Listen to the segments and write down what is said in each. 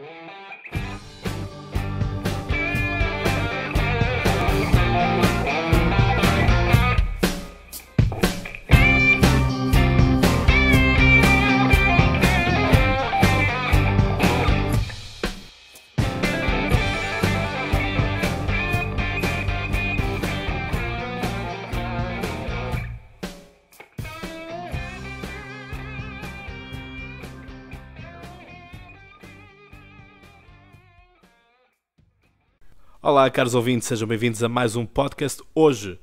Thank mm-hmm. you. Olá, caros ouvintes, sejam bem-vindos a mais um podcast. Hoje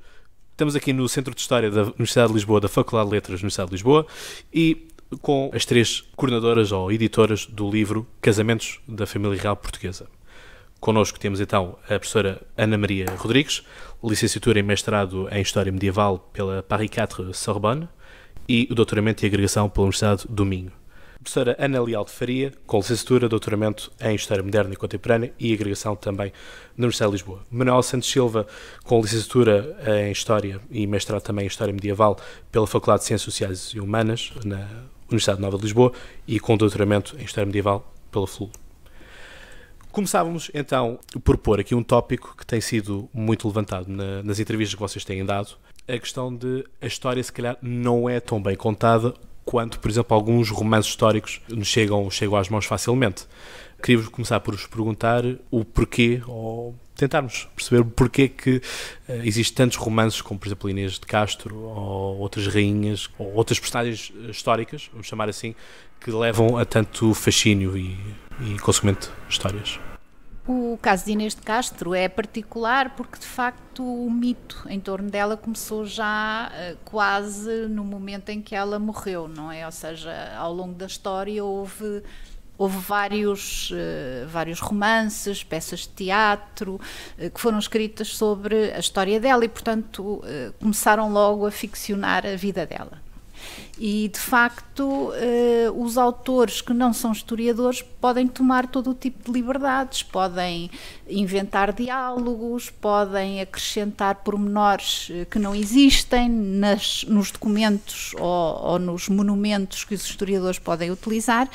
estamos aqui no Centro de História da Universidade de Lisboa, da Faculdade de Letras da Universidade de Lisboa, e com as três coordenadoras ou editoras do livro Casamentos da Família Real Portuguesa. Connosco temos então a professora Ana Maria Rodrigues, licenciatura e mestrado em História Medieval pela Paris 4 Sorbonne e o doutoramento e agregação pela Universidade do Minho professora Ana Leal de Faria, com licenciatura, doutoramento em História Moderna e Contemporânea e agregação também na Universidade de Lisboa. Manuel Santos Silva, com licenciatura em História e mestrado também em História Medieval pela Faculdade de Ciências Sociais e Humanas na Universidade Nova de Lisboa e com doutoramento em História Medieval pela FLU. Começávamos então por pôr aqui um tópico que tem sido muito levantado na, nas entrevistas que vocês têm dado, a questão de a história se calhar não é tão bem contada quanto, por exemplo, alguns romances históricos nos chegam, chegam às mãos facilmente. Queria começar por vos perguntar o porquê, ou tentarmos perceber o porquê que uh, existem tantos romances, como por exemplo Inês de Castro, ou outras rainhas, ou outras personagens eh, históricas, vamos chamar assim, que levam a tanto fascínio e, e histórias. O caso de Inês de Castro é particular porque, de facto, o mito em torno dela começou já eh, quase no momento em que ela morreu, não é? Ou seja, ao longo da história houve houve vários, eh, vários romances, peças de teatro eh, que foram escritas sobre a história dela e, portanto, começaram logo a ficcionar a vida dela. E, de facto, eh, os autores que não são historiadores podem tomar todo o tipo de liberdades, podem inventar diálogos, podem acrescentar pormenores eh, que não existem nas, nos documentos ou, ou nos monumentos que os historiadores podem utilizar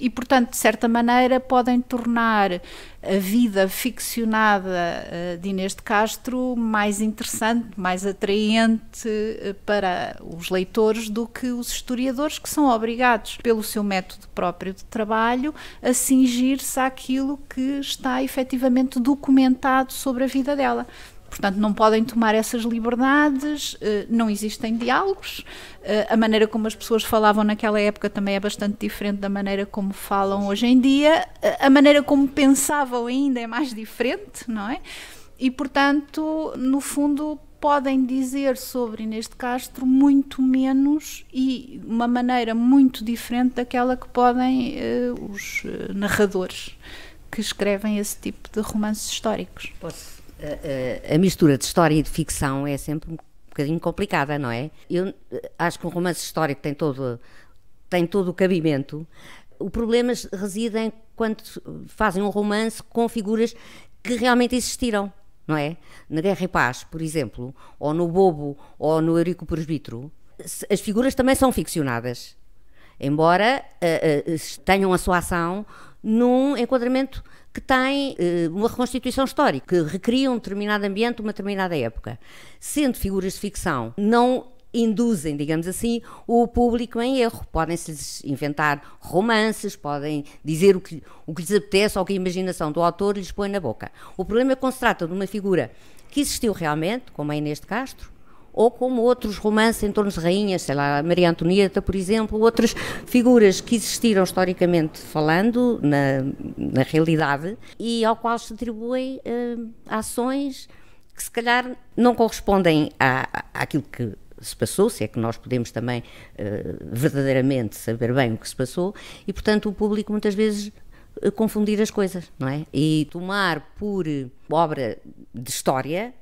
e, portanto, de certa maneira, podem tornar a vida ficcionada eh, de Inês de Castro mais interessante, mais atraente eh, para os leitores do que os historiadores, que são obrigados, pelo seu método próprio de trabalho, a cingir-se àquilo que está efetivamente documentado sobre a vida dela. Portanto, não podem tomar essas liberdades, eh, não existem diálogos. Eh, a maneira como as pessoas falavam naquela época também é bastante diferente da maneira como falam hoje em dia. Eh, a maneira como pensavam ainda é mais diferente, não é? E, portanto, no fundo, podem dizer sobre Inês de Castro muito menos e uma maneira muito diferente daquela que podem os narradores que escrevem esse tipo de romances históricos. Posso a, a, mistura de história e de ficção é sempre um bocadinho complicada, não é? Eu eh, acho que um romance histórico tem todo, tem todo o cabimento. O problema reside em quando fazem um romance com figuras que realmente existiram, não é? Na Guerra e Paz, por exemplo, ou no Bobo, ou no Eurico Presbítero, as figuras também são ficcionadas, embora uh, uh, tenham a sua ação num enquadramento que têm uh, uma reconstituição histórica, que recriam um determinado ambiente, uma determinada época. Sendo figuras de ficção, não induzem, digamos assim, o público em erro. Podem-se inventar romances, podem dizer o que, o que lhes apetece ou que a imaginação do autor lhes põe na boca. O problema é quando se trata de uma figura que existiu realmente, como a Inês de Castro, ou como outros romances em torno de rainhas, sei lá, Maria Antonieta, por exemplo, outras figuras que existiram historicamente falando, na, na realidade, e ao qual se atribuem uh, ações que se calhar não correspondem à, àquilo que se passou, se é que nós podemos também uh, verdadeiramente saber bem o que se passou, e portanto o público muitas vezes eh, confundir as coisas, não é? E tomar por obra de história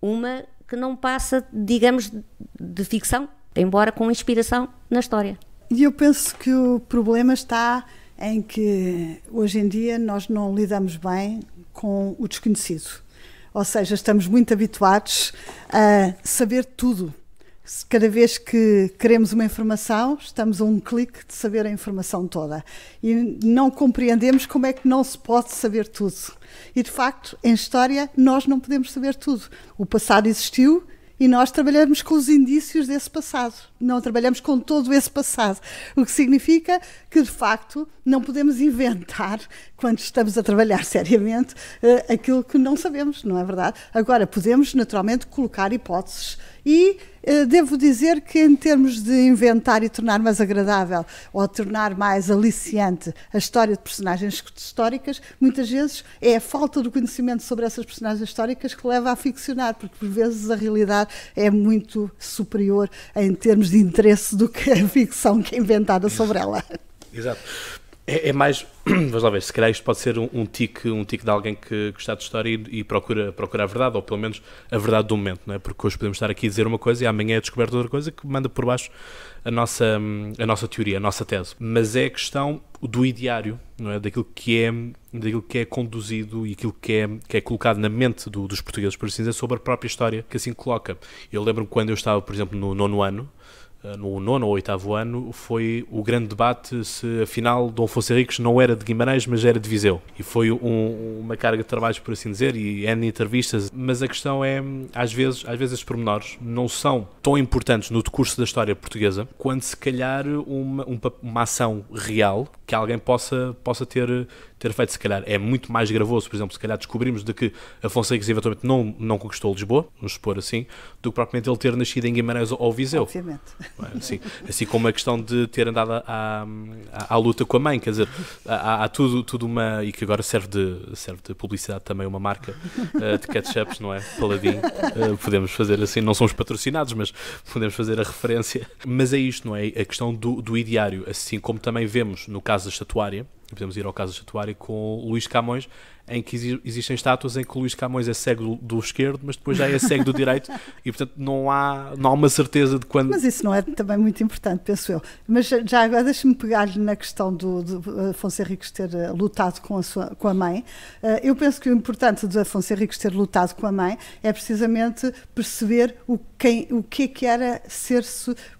uma que não passa, digamos, de ficção, embora com inspiração na história. E eu penso que o problema está em que hoje em dia nós não lidamos bem com o desconhecido. Ou seja, estamos muito habituados a saber tudo Cada vez que queremos uma informação, estamos a um clique de saber a informação toda. E não compreendemos como é que não se pode saber tudo. E, de facto, em história, nós não podemos saber tudo. O passado existiu e nós trabalhamos com os indícios desse passado, não trabalhamos com todo esse passado. O que significa que, de facto, não podemos inventar, quando estamos a trabalhar seriamente, eh, aquilo que não sabemos, não é verdade? Agora, podemos naturalmente colocar hipóteses e eh, devo dizer que, em termos de inventar e tornar mais agradável ou tornar mais aliciante a história de personagens históricas, muitas vezes é a falta do conhecimento sobre essas personagens históricas que leva a ficcionar, porque por vezes a realidade é muito superior em termos de interesse do que a ficção que é inventada sobre ela. Exato. É, é, mais, vamos lá ver, se calhar isto pode ser um, um tique, um tique de alguém que, gosta de história e, e, procura, procura a verdade, ou pelo menos a verdade do momento, não é? Porque hoje podemos estar aqui a dizer uma coisa e amanhã é descoberta outra coisa que manda por baixo a nossa, a nossa teoria, a nossa tese. Mas é a questão do ideário, não é? Daquilo que é, daquilo que é conduzido e aquilo que é, que é colocado na mente do, dos portugueses, por assim dizer, sobre a própria história que assim coloca. Eu lembro-me quando eu estava, por exemplo, no nono ano, eh, no nono ou oitavo ano, foi o grande debate se afinal Dom Fosse Ricos não era de Guimarães, mas era de Viseu. E foi um, uma carga de trabalhos, por assim dizer, e N entrevistas. Mas a questão é, às vezes, às vezes esses pormenores não são tão importantes no decurso da história portuguesa, quando se calhar uma, uma, uma ação real que alguém possa, possa ter ter feito, se calhar é muito mais gravoso, por exemplo, se calhar descobrimos de que Afonso X eventualmente não, não conquistou Lisboa, vamos supor assim, do que propriamente ele ter nascido em Guimarães ou Viseu. Obviamente. Assim, assim como a questão de ter andado à, à, à luta com a mãe, quer dizer, há, há, tudo, tudo uma, e que agora serve de, serve de publicidade também uma marca uh, de ketchups, não é? Paladinho, uh, podemos fazer assim, não somos patrocinados, mas podemos fazer a referência. Mas é isto, não é? A questão do, do ideário, assim como também vemos no caso da estatuária, podemos ir ao caso estatuário com Luís Camões, em que existem estátuas em que Luís Camões é cego do, esquerdo, mas depois já é cego do direito, e portanto não há, não há uma certeza de quando. Mas isso não é também muito importante, penso eu. Mas já agora deixa-me pegar-lhe na questão do, do eh, Afonso Henriques ter eh, lutado com a, sua, com a mãe. Eh, eu penso que o importante de Afonso Henriques ter lutado com a mãe é precisamente perceber o, quem, o que é que era ser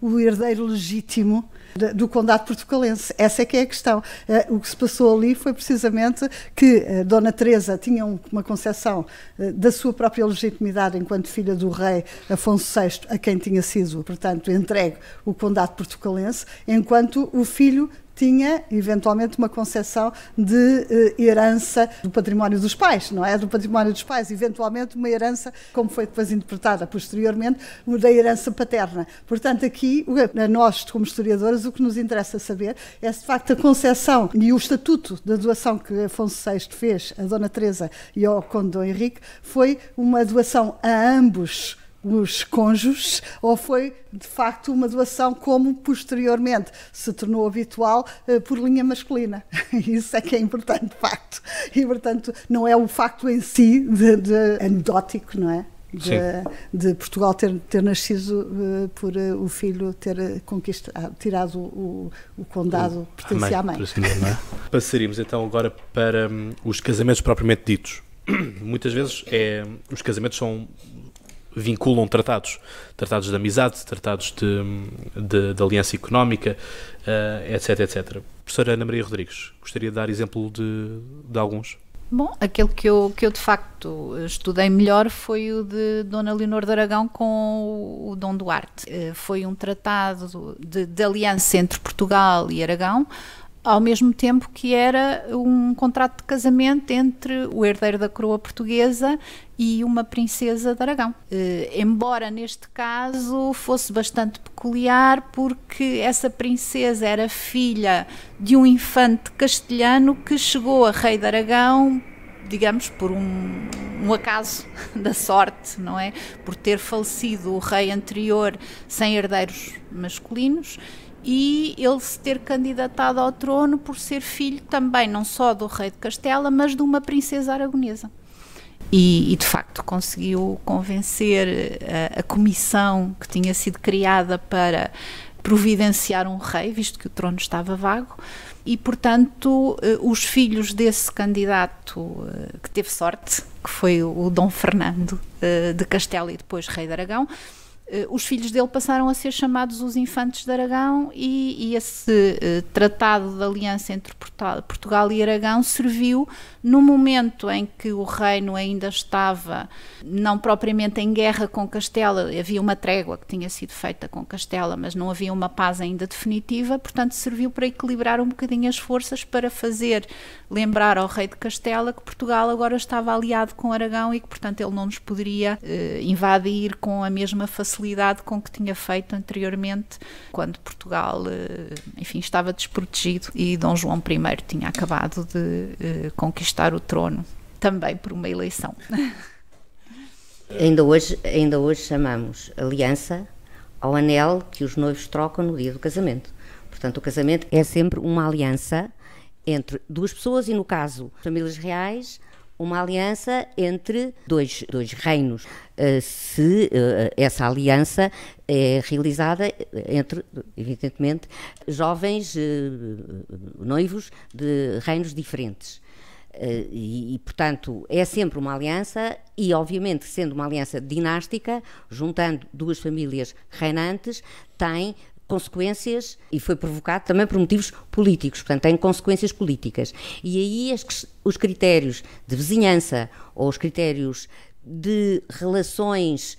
o herdeiro legítimo do Condado Portucalense. Essa é que é a questão. Eh, o que se passou ali foi precisamente que eh, Dona Teresa tinha uma concepção eh, da sua própria legitimidade enquanto filha do rei Afonso VI, a quem tinha sido, portanto, entregue o Condado Portucalense, enquanto o filho tinha eventualmente uma concessão de eh, herança do património dos pais, não é? Do património dos pais, eventualmente uma herança, como foi depois interpretada posteriormente, da herança paterna. Portanto, aqui, é a nós, como historiadores, o que nos interessa saber é se de facto a concessão e o estatuto da doação que Afonso VI fez à Dona Teresa e ao Conde Dom Henrique foi uma doação a ambos os cônjuges ou foi de facto uma doação como posteriormente se tornou habitual eh, por linha masculina. Isso é que é importante, de facto. E portanto, não é o facto em si de, de anedótico, não é? De, de, Portugal ter, ter nascido uh, por uh, o filho ter conquistado, tirado o, o condado uh, pertencia à mãe. Passaríamos então agora para um, os casamentos propriamente ditos. Muitas vezes é, os casamentos são vinculam tratados, tratados de amizade, tratados de, de, de aliança económica, uh, etc, etc. Professora Ana Maria Rodrigues, gostaria de dar exemplo de, de alguns? Bom, aquele que eu, que eu de facto estudei melhor foi o de Dona Leonor de Aragão com o Dom Duarte. Eh, foi um tratado de, de aliança entre Portugal e Aragão, ao mesmo tempo que era um contrato de casamento entre o herdeiro da coroa portuguesa e uma princesa de Aragão. Eh, embora neste caso fosse bastante peculiar, porque essa princesa era filha de um infante castelhano que chegou a rei de Aragão, digamos, por um, um acaso da sorte, não é? Por ter falecido o rei anterior sem herdeiros masculinos e ele se ter candidatado ao trono por ser filho também não só do rei de Castela, mas de uma princesa aragonesa. E, e de facto conseguiu convencer a, eh, a comissão que tinha sido criada para providenciar um rei, visto que o trono estava vago, e portanto eh, os filhos desse candidato eh, que teve sorte, que foi o Dom Fernando de Castela e depois rei de Aragão, eh, os filhos dele passaram a ser chamados os Infantes de Aragão e, e esse eh, tratado de aliança entre Portugal e Aragão serviu no momento em que o reino ainda estava, não propriamente em guerra com Castela, havia uma trégua que tinha sido feita com Castela, mas não havia uma paz ainda definitiva, portanto serviu para equilibrar um bocadinho as forças para fazer lembrar ao rei de Castela que Portugal agora estava aliado com Aragão e que, portanto, ele não nos poderia eh, invadir com a mesma facilidade com que tinha feito anteriormente, quando Portugal, eh, enfim, estava desprotegido e Dom João I tinha acabado de eh, conquistar conquistar o trono, também por uma eleição. Ainda hoje, ainda hoje chamamos aliança ao anel que os noivos trocam no dia do casamento. Portanto, o casamento é sempre uma aliança entre duas pessoas e, no caso, famílias reais, uma aliança entre dois, dois reinos, eh, se eh, essa aliança é realizada eh, entre, evidentemente, jovens noivos de reinos diferentes. Eh, e, e, portanto, é sempre uma aliança, e obviamente, sendo uma aliança dinástica, juntando duas famílias reinantes, tem consequências e foi provocado também por motivos políticos, portanto, tem consequências políticas. E aí as, os critérios de vizinhança ou os critérios de relações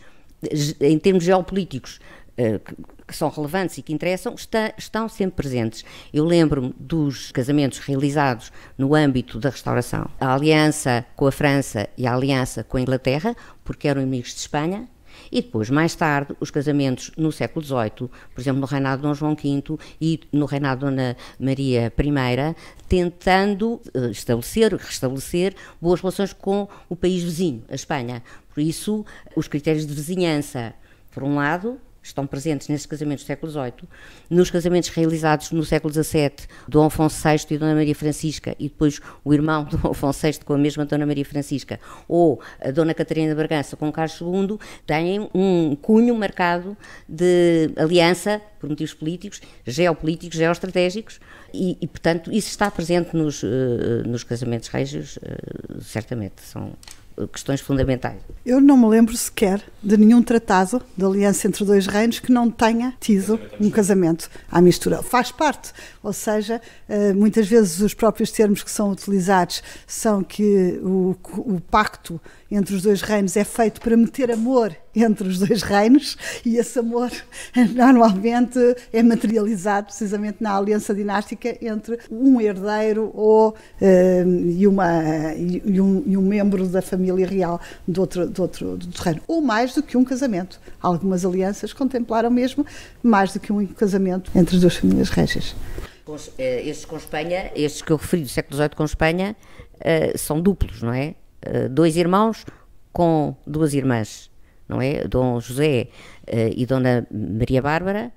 em termos geopolíticos eh, que são relevantes e que interessam está, estão sempre presentes. Eu lembro-me dos casamentos realizados no âmbito da restauração, a aliança com a França e a aliança com a Inglaterra, porque eram inimigos de Espanha, e depois, mais tarde, os casamentos no século XVIII, por exemplo, no reinado de Dom João V e no reinado de Dona Maria I, tentando eh, estabelecer, restabelecer boas relações com o país vizinho, a Espanha. Por isso, os critérios de vizinhança, por um lado, estão presentes nesses casamentos do século XVIII, nos casamentos realizados no século XVII, Dom Afonso VI e Dona Maria Francisca, e depois o irmão do Dom Afonso VI com a mesma Dona Maria Francisca, ou a Dona Catarina de Bragança com Carlos II, têm um cunho marcado de aliança por motivos políticos, geopolíticos, geoestratégicos, e, e portanto isso está presente nos, eh, nos casamentos régios, eh, certamente, são eh, questões fundamentais. Eu não me lembro sequer de nenhum tratado de aliança entre dois reinos que não tenha tido um casamento à mistura. Faz parte, ou seja, eh, muitas vezes os próprios termos que são utilizados são que o, o pacto entre os dois reinos é feito para meter amor entre os dois reinos e esse amor normalmente é materializado precisamente na aliança dinástica entre um herdeiro ou, eh, e, uma, e, um, e um membro da família real do outro, do outro do reino, ou mais do que um casamento. Algumas alianças contemplaram mesmo mais do que um casamento entre as duas famílias régias. Eh, estes com Espanha, estes que eu referi do século XVIII com Espanha, eh, são duplos, não é? Eh, dois irmãos com duas irmãs, não é? Dom José uh, e Dona Maria Bárbara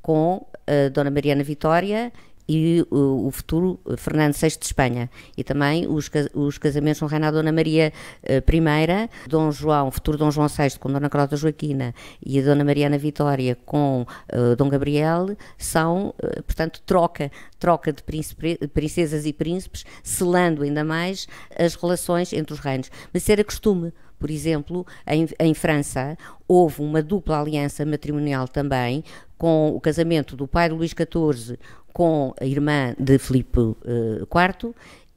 com uh, Dona Mariana Vitória e o, o futuro eh, Fernando VI de Espanha. E também os, os casamentos com Reina Dona Maria eh, I, Dom João, futuro Dom João VI com Dona Carlota Joaquina e a Dona Mariana Vitória com uh, Dom Gabriel são, uh, portanto, troca, troca de príncipe, princesas e príncipes, selando ainda mais as relações entre os reinos. Mas era costume, por exemplo, em, em França houve uma dupla aliança matrimonial também com o casamento do pai de Luís XIV com a irmã de Filipe uh, eh, IV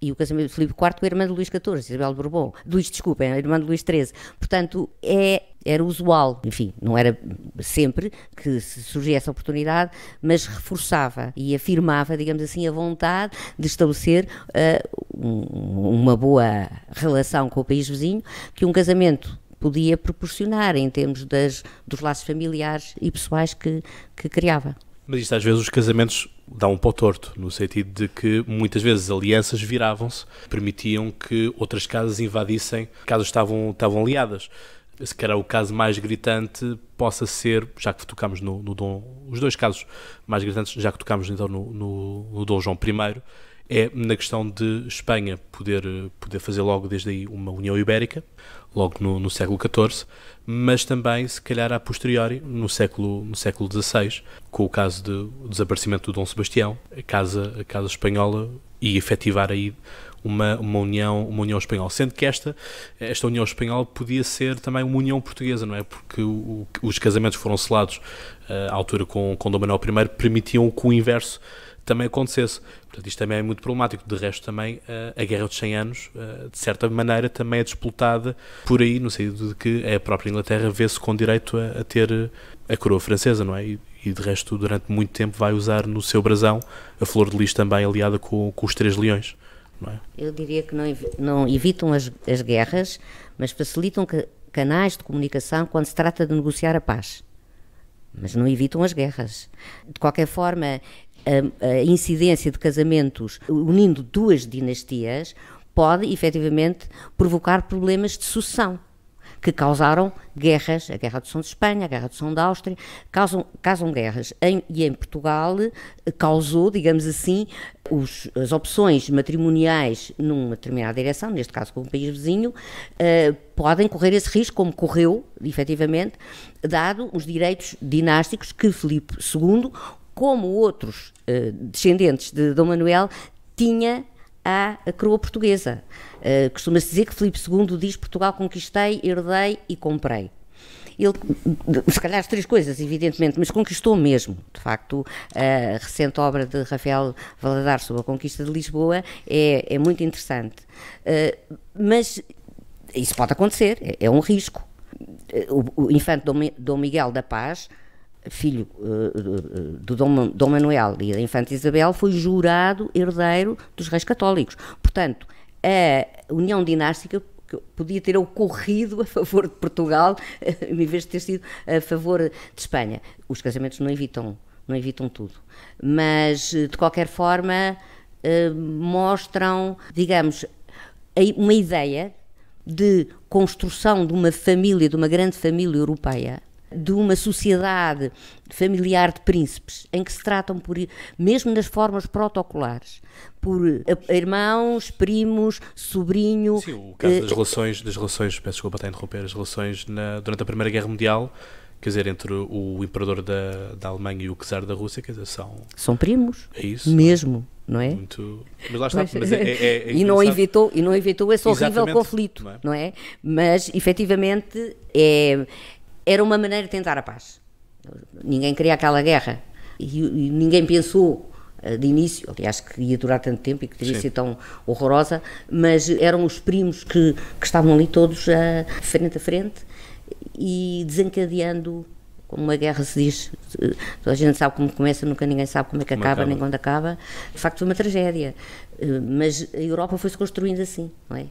e o casamento de Filipe IV com a irmã de Luís XIV, Isabel de Bourbon. Luís, desculpem, a irmã de Luís XIII. Portanto, é, era usual, enfim, não era sempre que surgia essa oportunidade, mas reforçava e afirmava, digamos assim, a vontade de estabelecer uh, um, uma boa relação com o país vizinho, que um casamento podia proporcionar em termos das, dos laços familiares e pessoais que, que criava. Mas isto às vezes os casamentos dá um pó torto, no sentido de que muitas vezes alianças viravam-se, permitiam que outras casas invadissem, casas estavam, estavam aliadas. Se calhar o caso mais gritante possa ser, já que tocámos no, no Dom, os dois casos mais gritantes, já que tocámos então no, no, no Dom João I, é na questão de Espanha poder, poder fazer logo desde aí uma União Ibérica, logo no, no, século XIV, mas também, se calhar, a posteriori, no século, no século XVI, com o caso de, do desaparecimento do Dom Sebastião, a casa, a casa espanhola, e efetivar aí uma, uma, união, uma união espanhola. Sendo que esta, esta união espanhola podia ser também uma união portuguesa, não é? Porque o, os casamentos foram selados eh, à altura com, com Dom Manuel I, permitiam que o inverso também acontecesse. Portanto, isto também é muito problemático. De resto, também eh, a Guerra dos 100 Anos, eh, de certa maneira, também é disputada por aí, no sentido de que a própria Inglaterra vê-se com direito a, a, ter eh, a coroa francesa, não é? E, e, de resto, durante muito tempo, vai usar no seu brasão a flor de lis também aliada com, com os três leões. É? Eu diria que não, não evitam as, as guerras, mas facilitam canais de comunicação quando se trata de negociar a paz mas não evitam as guerras. De qualquer forma, a, a incidência de casamentos unindo duas dinastias pode efetivamente provocar problemas de sucessão que causaram guerras, a Guerra do São de Espanha, a Guerra do São da Áustria, causam, causam guerras. Em, e em Portugal eh, causou, digamos assim, os, as opções matrimoniais numa determinada direção, neste caso com um país vizinho, eh, podem correr esse risco, como correu, efetivamente, dado os direitos dinásticos que Filipe II como outros uh, descendentes de Dom Manuel, tinha a coroa portuguesa. Uh, Costuma-se dizer que Filipe II diz Portugal conquistei, herdei e comprei. Ele, se calhar as três coisas, evidentemente, mas conquistou mesmo. De facto, a recente obra de Rafael Valadares sobre a conquista de Lisboa é, é muito interessante. Eh, mas isso pode acontecer, é, é um risco. O, o infante Dom Miguel da Paz filho uh, do Dom, Dom Manuel e da Infanta Isabel, foi jurado herdeiro dos reis católicos. Portanto, a união dinástica podia ter ocorrido a favor de Portugal, em vez de ter sido a favor de Espanha. Os casamentos não evitam, não evitam tudo. Mas, eh, de qualquer forma, mostram, digamos, uma ideia de construção de uma família, de uma grande família europeia, de uma sociedade familiar de príncipes, em que se tratam, por, mesmo nas formas protocolares, por eh, irmãos, primos, sobrinho. Sim, o caso eh, das relações, das relações, peço desculpa até interromper, as relações na, durante a Primeira Guerra Mundial quer dizer, entre o imperador da, da Alemanha e o czar da Rússia, quer dizer, são... São primos. É isso. Mesmo, não é? Muito... Mas lá está. Mas, mas é, é, é e, não evitou, e não evitou esse horrível conflito, não é? Não é? Mas, efetivamente, é era uma maneira de tentar a paz. Ninguém queria aquela guerra. E, e ninguém pensou eh, de início, aliás, que ia durar tanto tempo e que teria sido tão horrorosa, mas eram os primos que, que estavam ali todos a, eh, frente a frente e desencadeando, como uma guerra se diz, eh, toda a gente sabe como começa, nunca ninguém sabe como é que acaba, acaba, nem quando acaba. De facto, foi uma tragédia. Eh, mas a Europa foi-se construindo assim, não é?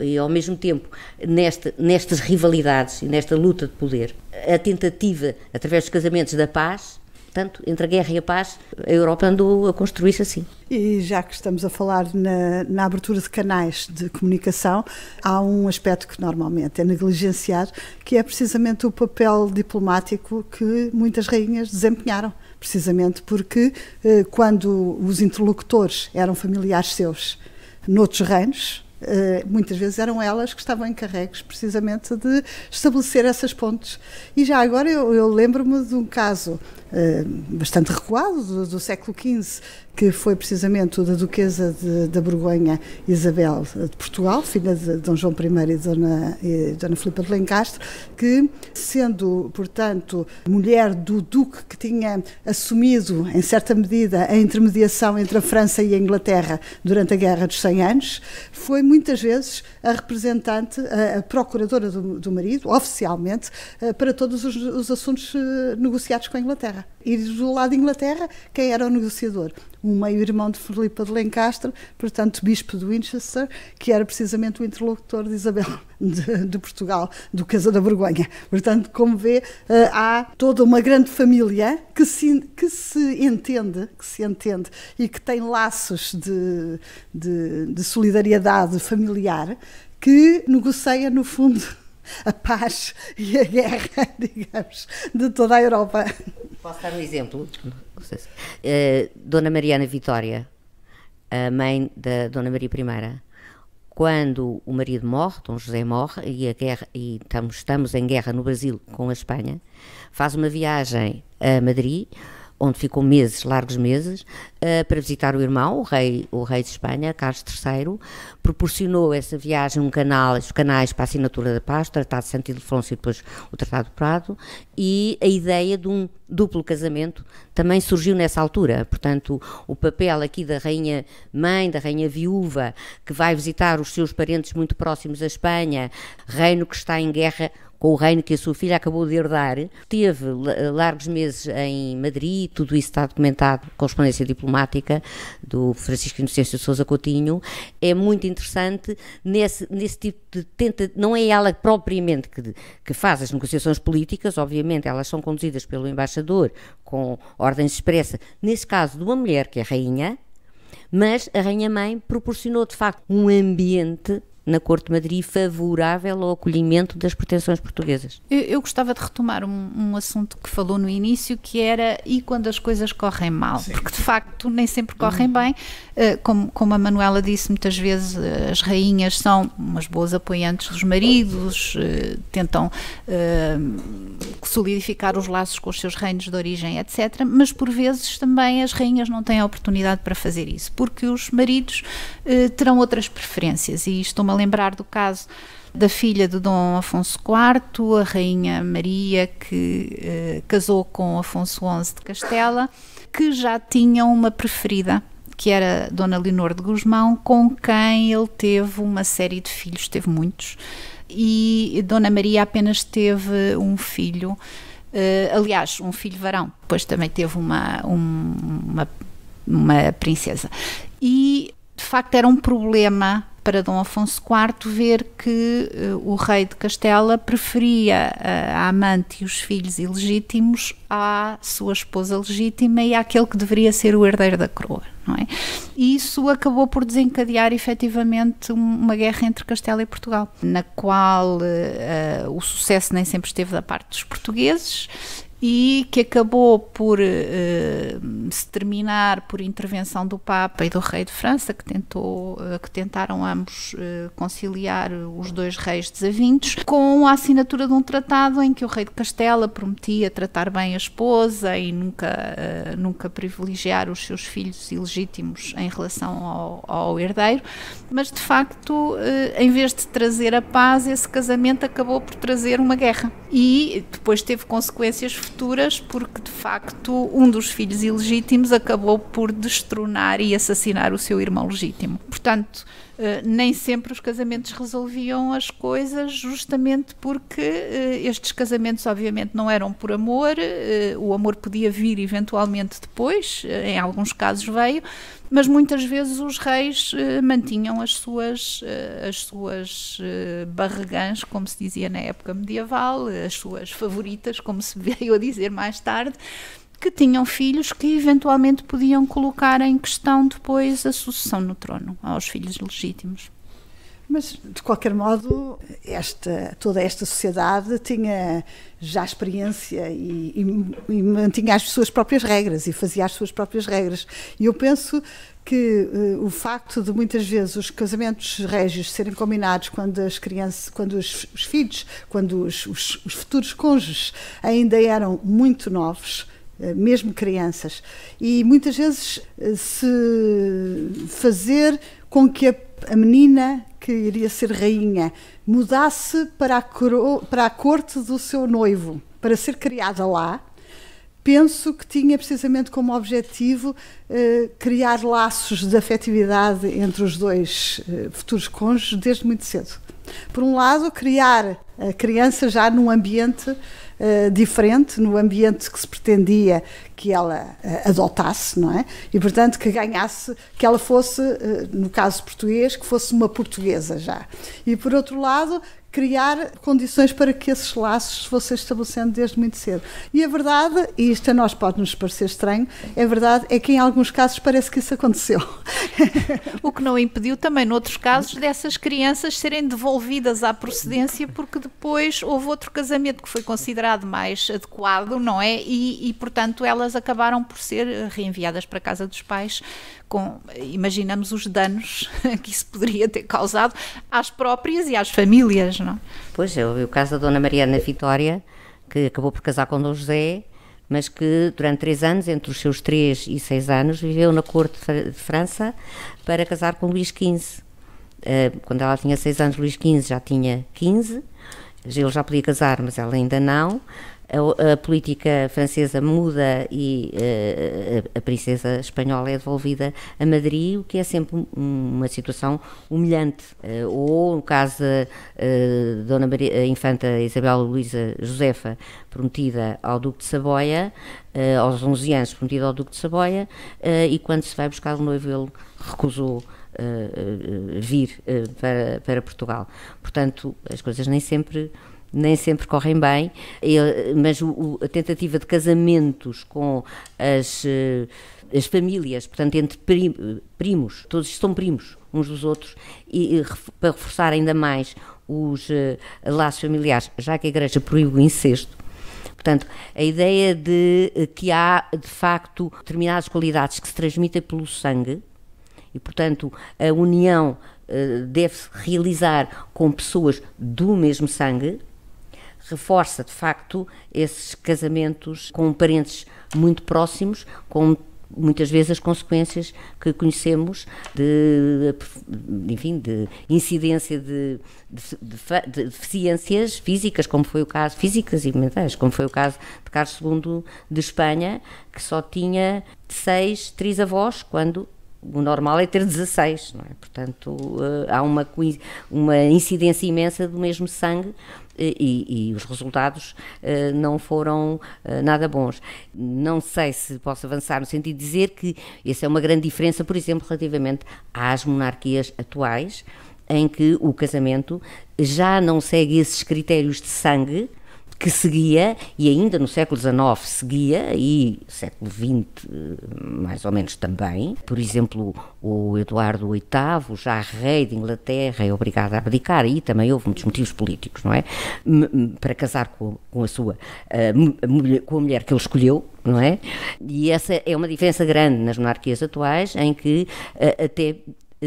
E ao mesmo tempo, nesta, nestas rivalidades e nesta luta de poder, a tentativa, através dos casamentos da paz, Portanto, entre a guerra e a paz, a Europa andou a construir-se assim. E já que estamos a falar na, na, abertura de canais de comunicação, há um aspecto que normalmente é negligenciado, que é precisamente o papel diplomático que muitas rainhas desempenharam, precisamente porque eh, quando os interlocutores eram familiares seus noutros reinos, eh, muitas vezes eram elas que estavam encarregues precisamente de estabelecer essas pontes. E já agora eu, eu lembro-me de um caso eh, bastante recuado do, do, século XV, que foi precisamente o da Duquesa de, da Borgonha Isabel de Portugal, filha de Dom João I e Dona, e Dona Filipa de Lencastre, que, sendo, portanto, mulher do Duque que tinha assumido, em certa medida, a intermediação entre a França e a Inglaterra durante a Guerra dos 100 Anos, foi muitas vezes a representante, a, a procuradora do, do marido, oficialmente, eh, para todos os, os assuntos eh, negociados com a Inglaterra. Inglaterra. E do lado de Inglaterra, quem era o negociador? Um meio-irmão de Filipe de Lancaster, portanto, bispo de Winchester, que era precisamente o interlocutor de Isabel de, de Portugal, duquesa da Borgonha. Portanto, como vê, eh, há toda uma grande família que se, que se entende, que se entende e que tem laços de, de, de solidariedade familiar que negocia, no fundo, a paz e a guerra, digamos, de toda a Europa. Posso dar um exemplo? Uh, Dona Mariana Vitória, a mãe da Dona Maria I, quando o marido morre, Dom José morre, e, a guerra, e estamos, estamos em guerra no Brasil com a Espanha, faz uma viagem a Madrid onde ficou meses, largos meses, uh, para visitar o irmão, o rei, o rei de Espanha, Carlos III, proporcionou essa viagem um canal, os canais para a assinatura da paz, o Tratado de Santo Ildefonso e depois o Tratado do Prado, e a ideia de um duplo casamento também surgiu nessa altura. Portanto, o papel aqui da rainha mãe, da rainha viúva, que vai visitar os seus parentes muito próximos à Espanha, reino que está em guerra com o reino que a sua filha acabou de herdar, teve eh, largos meses em Madrid, tudo isso está documentado, correspondência diplomática do Francisco Inocêncio Sousa Coutinho, é muito interessante nesse, nesse tipo de tenta, não é ela propriamente que, que faz as negociações políticas, obviamente elas são conduzidas pelo embaixador com ordens expressas, nesse caso de uma mulher que é rainha, mas a Rainha Mãe proporcionou de facto um ambiente na Corte de Madrid favorável ao acolhimento das pretensões portuguesas. Eu, eu gostava de retomar um, um, assunto que falou no início, que era e quando as coisas correm mal? Sim. Porque de facto nem sempre uhum. correm bem. Eh, como, como a Manuela disse, muitas vezes eh, as rainhas são umas boas apoiantes dos maridos, eh, tentam solidificar os laços com os seus reinos de origem, etc. Mas por vezes também as rainhas não têm a oportunidade para fazer isso, porque os maridos terão outras preferências e isto é uma lembrar do caso da filha de Dom Afonso IV, a Rainha Maria, que eh, casou com Afonso XI de Castela, que já tinha uma preferida, que era Dona Leonor de Guzmão, com quem ele teve uma série de filhos, teve muitos, e Dona Maria apenas teve um filho. Eh, aliás, um filho varão, depois também teve uma, um, uma, uma princesa. E de facto era um problema para Dom Afonso IV ver que uh, o rei de Castela preferia uh, a amante e os filhos ilegítimos à sua esposa legítima e àquele que deveria ser o herdeiro da coroa. Não é? E isso acabou por desencadear efetivamente uma guerra entre Castela e Portugal, na qual uh, o sucesso nem sempre esteve da parte dos portugueses e que acabou por uh, se terminar por intervenção do Papa e do Rei de França, que, tentou, uh, que tentaram ambos uh, conciliar os dois reis desavindos, com a assinatura de um tratado em que o Rei de Castela prometia tratar bem a esposa e nunca, nunca privilegiar os seus filhos ilegítimos em relação ao, ao herdeiro, mas de facto, em vez de trazer a paz, esse casamento acabou por trazer uma guerra e depois teve consequências futuras, porque de facto um dos filhos ilegítimos acabou por destronar e assassinar o seu irmão legítimo. Portanto, eh, nem sempre os casamentos resolviam as coisas, justamente porque eh, estes casamentos, obviamente, não eram por amor, eh, o amor podia vir eventualmente depois, em alguns casos veio, mas muitas vezes os reis mantinham as suas, as suas barregãs, como se dizia na época medieval, as suas favoritas, como se veio a dizer mais tarde, que tinham filhos que eventualmente podiam colocar em questão depois a sucessão no trono aos filhos legítimos. Mas, de qualquer modo, esta, toda esta sociedade tinha já experiência e, e, e, mantinha as suas próprias regras e fazia as suas próprias regras. E eu penso que uh, o facto de muitas vezes os casamentos régios serem combinados quando as crianças, quando os, os filhos, quando os, os, os futuros cônjuges ainda eram muito novos, eh, mesmo crianças. E muitas vezes eh, se fazer com que a, a menina que iria ser rainha mudasse para a, coro, para a corte do seu noivo, para ser criada lá, penso que tinha precisamente como objetivo eh, criar laços de afetividade entre os dois eh, futuros cônjuges desde muito cedo. Por um lado, criar a eh, criança já num ambiente eh, diferente no ambiente que se pretendia que ela uh, adotasse, não é? E portanto que ganhasse, que ela fosse, uh, no caso português, que fosse uma portuguesa já. E por outro lado, criar condições para que esses laços fossem estabelecendo desde muito cedo. E a verdade, e isto a nós pode nos parecer estranho, é verdade é que em alguns casos parece que isso aconteceu. o que não impediu também, noutros casos, dessas crianças serem devolvidas à procedência porque depois houve outro casamento que foi considerado mais adequado, não é? E, e portanto, elas acabaram por ser reenviadas para a casa dos pais com, imaginamos os danos que isso poderia ter causado às próprias e às famílias, não? É? Pois, eu vi o caso da Dona Mariana Vitória, que acabou por casar com Dom José, mas que durante três anos, entre os seus três e seis anos, viveu na corte de França para casar com Luís XV. Eh, quando ela tinha seis anos, Luís XV já tinha 15, ele já podia casar, mas ela ainda não a, a política francesa muda e uh, a, a princesa espanhola é devolvida a Madrid, o que é sempre uma situação humilhante. Uh, ou, no caso uh, Dona Maria, a infanta Isabel Luísa Josefa, prometida ao Duque de Saboia, aos 11 anos, prometida ao Duque de Saboia, e quando se vai buscar o noivo, ele recusou. vir para, para Portugal. Portanto, as coisas nem sempre nem sempre correm bem, mas a tentativa de casamentos com as, eh, as famílias, portanto, entre primos, todos são primos uns dos outros, e para reforçar ainda mais os eh, laços familiares, já que a Igreja proíbe o incesto. Portanto, a ideia de eh, que há, de facto, determinadas qualidades que se transmitem pelo sangue, e, portanto, a união deve-se realizar com pessoas do mesmo sangue, reforça de facto esses casamentos com parentes muito próximos, com muitas vezes as consequências que conhecemos de, enfim, de incidência de, de, de, deficiências físicas, como foi o caso, físicas e mentais, como foi o caso de Carlos II de Espanha, que só tinha seis avós quando o normal é ter 16, é? Portanto, eh, há uma, uma incidência imensa do mesmo sangue eh, e, e os resultados eh, não foram nada bons. Não sei se posso avançar no sentido de dizer que essa é uma grande diferença, por exemplo, relativamente às monarquias atuais, em que o casamento já não segue esses critérios de sangue que seguia, e ainda no século XIX seguia, e século XX mais ou menos também. Por exemplo, o Eduardo VIII, já rei de Inglaterra, é obrigado a abdicar, e também houve muitos motivos políticos, não é? Para casar com, com a sua, eh, com a mulher que ele escolheu, não é? E essa é uma diferença grande nas monarquias atuais, em que eh, até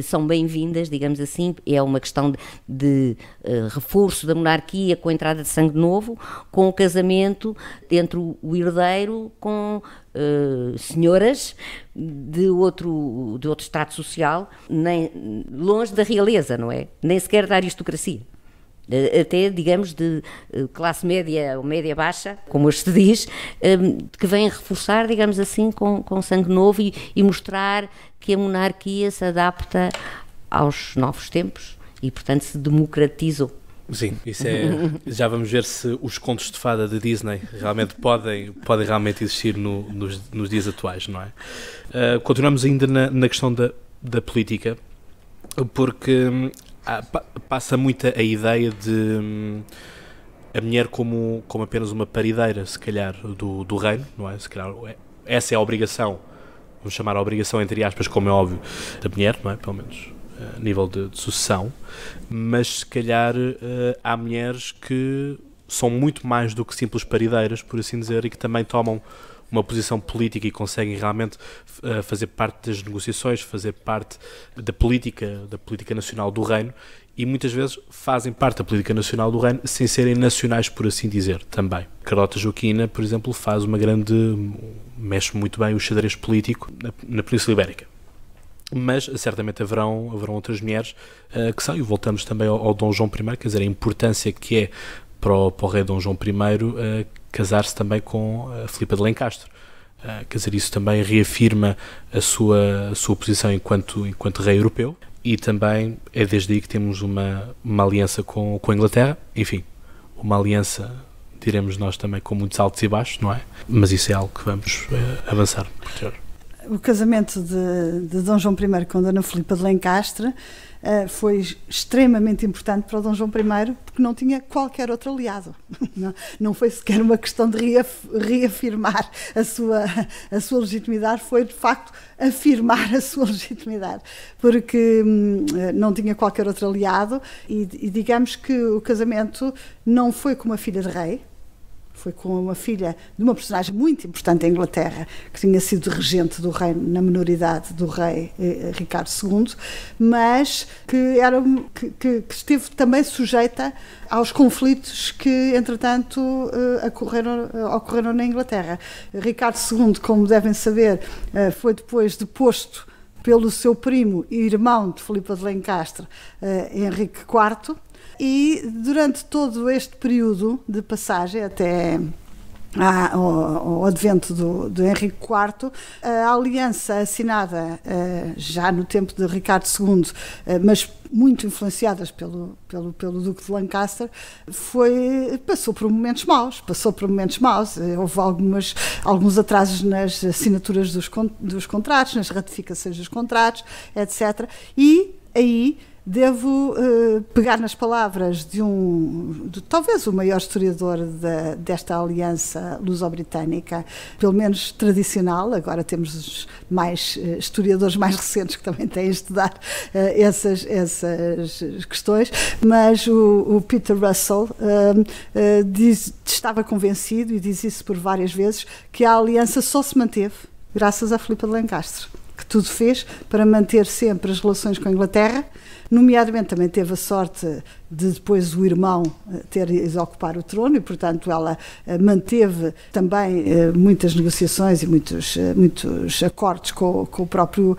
são bem-vindas, digamos assim, é uma questão de, de uh, reforço da monarquia com a entrada de sangue novo, com o casamento entre o herdeiro com uh, senhoras de outro, de outro estado social, nem, longe da realeza, não é? Nem sequer da aristocracia até, digamos, de eh, classe média ou média baixa, como hoje se diz, ehm, que vem reforçar, digamos assim, com, com sangue novo e, e mostrar que a monarquia se adapta aos novos tempos e, portanto, se democratizou. Sim, isso é. Já vamos ver se os contos de fada de Disney realmente podem, podem realmente existir no, nos, nos, dias atuais, não é? Uh, continuamos ainda na, na questão da, da política, porque há, ah, passa muito a ideia de hum, a mulher como, como apenas uma parideira, se calhar, do, do reino, não é? Se calhar, é, essa é a obrigação, vamos chamar a obrigação, entre aspas, como é óbvio, da mulher, não é? Pelo menos eh, a nível de, de sucessão, mas se calhar eh, há mulheres que são muito mais do que simples parideiras, por assim dizer, e que também tomam uma posição política e conseguem realmente eh, fazer parte das negociações, fazer parte da política, da política nacional do reino e muitas vezes fazem parte da política nacional do reino sem serem nacionais, por assim dizer, também. Carlota Joaquina, por exemplo, faz uma grande. mexe muito bem o xadrez político na, na Península Ibérica mas certamente haverão, haverão outras mulheres uh, que são, e voltamos também ao, ao, Dom João I, quer dizer, a importância que é para o, para o rei Dom João I uh, eh, casar-se também com a eh, Filipa de Lencastre. Uh, quer dizer, isso também reafirma a sua, a sua posição enquanto, enquanto rei europeu e também é desde aí que temos uma, uma aliança com, com a Inglaterra, enfim, uma aliança, diremos nós também, com muitos altos e baixos, não é? Mas isso é algo que vamos uh, avançar. O casamento de, de Dom João I com Dona Filipa de Lencastre eh, foi extremamente importante para o Dom João I, porque não tinha qualquer outro aliado. Não, foi sequer uma questão de reafirmar a sua, a sua legitimidade, foi de facto afirmar a sua legitimidade, porque hum, eh, não tinha qualquer outro aliado e, e digamos que o casamento não foi com uma filha de rei, foi com uma filha de uma personagem muito importante em Inglaterra, que tinha sido regente do reino na minoridade do rei eh, Ricardo II, mas que, era, que, que, que, esteve também sujeita aos conflitos que, entretanto, eh, ocorreram, eh, ocorreram na Inglaterra. Ricardo II, como devem saber, eh, foi depois deposto pelo seu primo e irmão de Filipe de Lencastre, eh, Henrique IV, e durante todo este período de passagem até ah, ao, ao, advento do, do Henrique IV, a aliança assinada ah, já no tempo de Ricardo II, ah, mas muito influenciadas pelo, pelo, pelo Duque de Lancaster, foi, passou por momentos maus, passou por momentos maus, eh, houve algumas, alguns atrasos nas assinaturas dos, dos contratos, nas ratificações dos contratos, etc. E aí devo uh, pegar nas palavras de um, de, talvez o maior historiador de, desta aliança luso-britânica, pelo menos tradicional, agora temos mais uh, historiadores mais recentes que também têm estudado uh, essas, essas questões, mas o, o Peter Russell diz, estava convencido, e diz isso por várias vezes, que a aliança só se manteve graças a Filipe de Lancastre que tudo fez para manter sempre as relações com a Inglaterra, nomeadamente também teve a sorte de depois o irmão eh, ter de ocupar o trono e, portanto, ela eh, manteve também eh, muitas negociações e muitos, muitos acordos com, com o próprio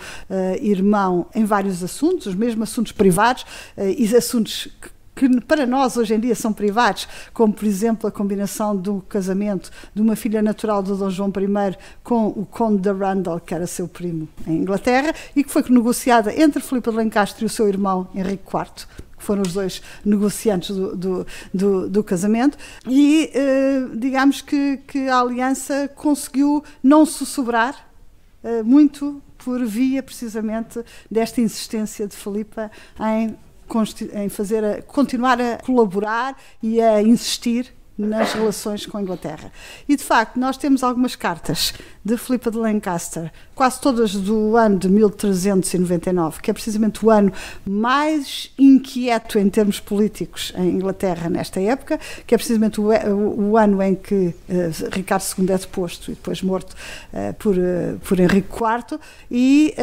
irmão em vários assuntos, os mesmos assuntos privados e assuntos que que para nós hoje em dia são privados, como por exemplo a combinação do casamento de uma filha natural de Dom João I com o Conde de Arundel que era seu primo em Inglaterra, e que foi negociada entre Filipe de Lancaster e o seu irmão Henrique IV. que Foram os dois negociantes do, do, do, do casamento, e eh, digamos que, que a aliança conseguiu não sussurrar eh, muito por via precisamente desta insistência de Filipa em em fazer a, continuar a colaborar e a insistir nas relações com a Inglaterra. E de facto, nós temos algumas cartas de Filipa de Lancaster, quase todas do ano de 1399, que é precisamente o ano mais inquieto em termos políticos em Inglaterra nesta época, que é precisamente o, o, ano em que uh, Ricardo II é deposto e depois morto uh, por, uh, por Henrique IV, e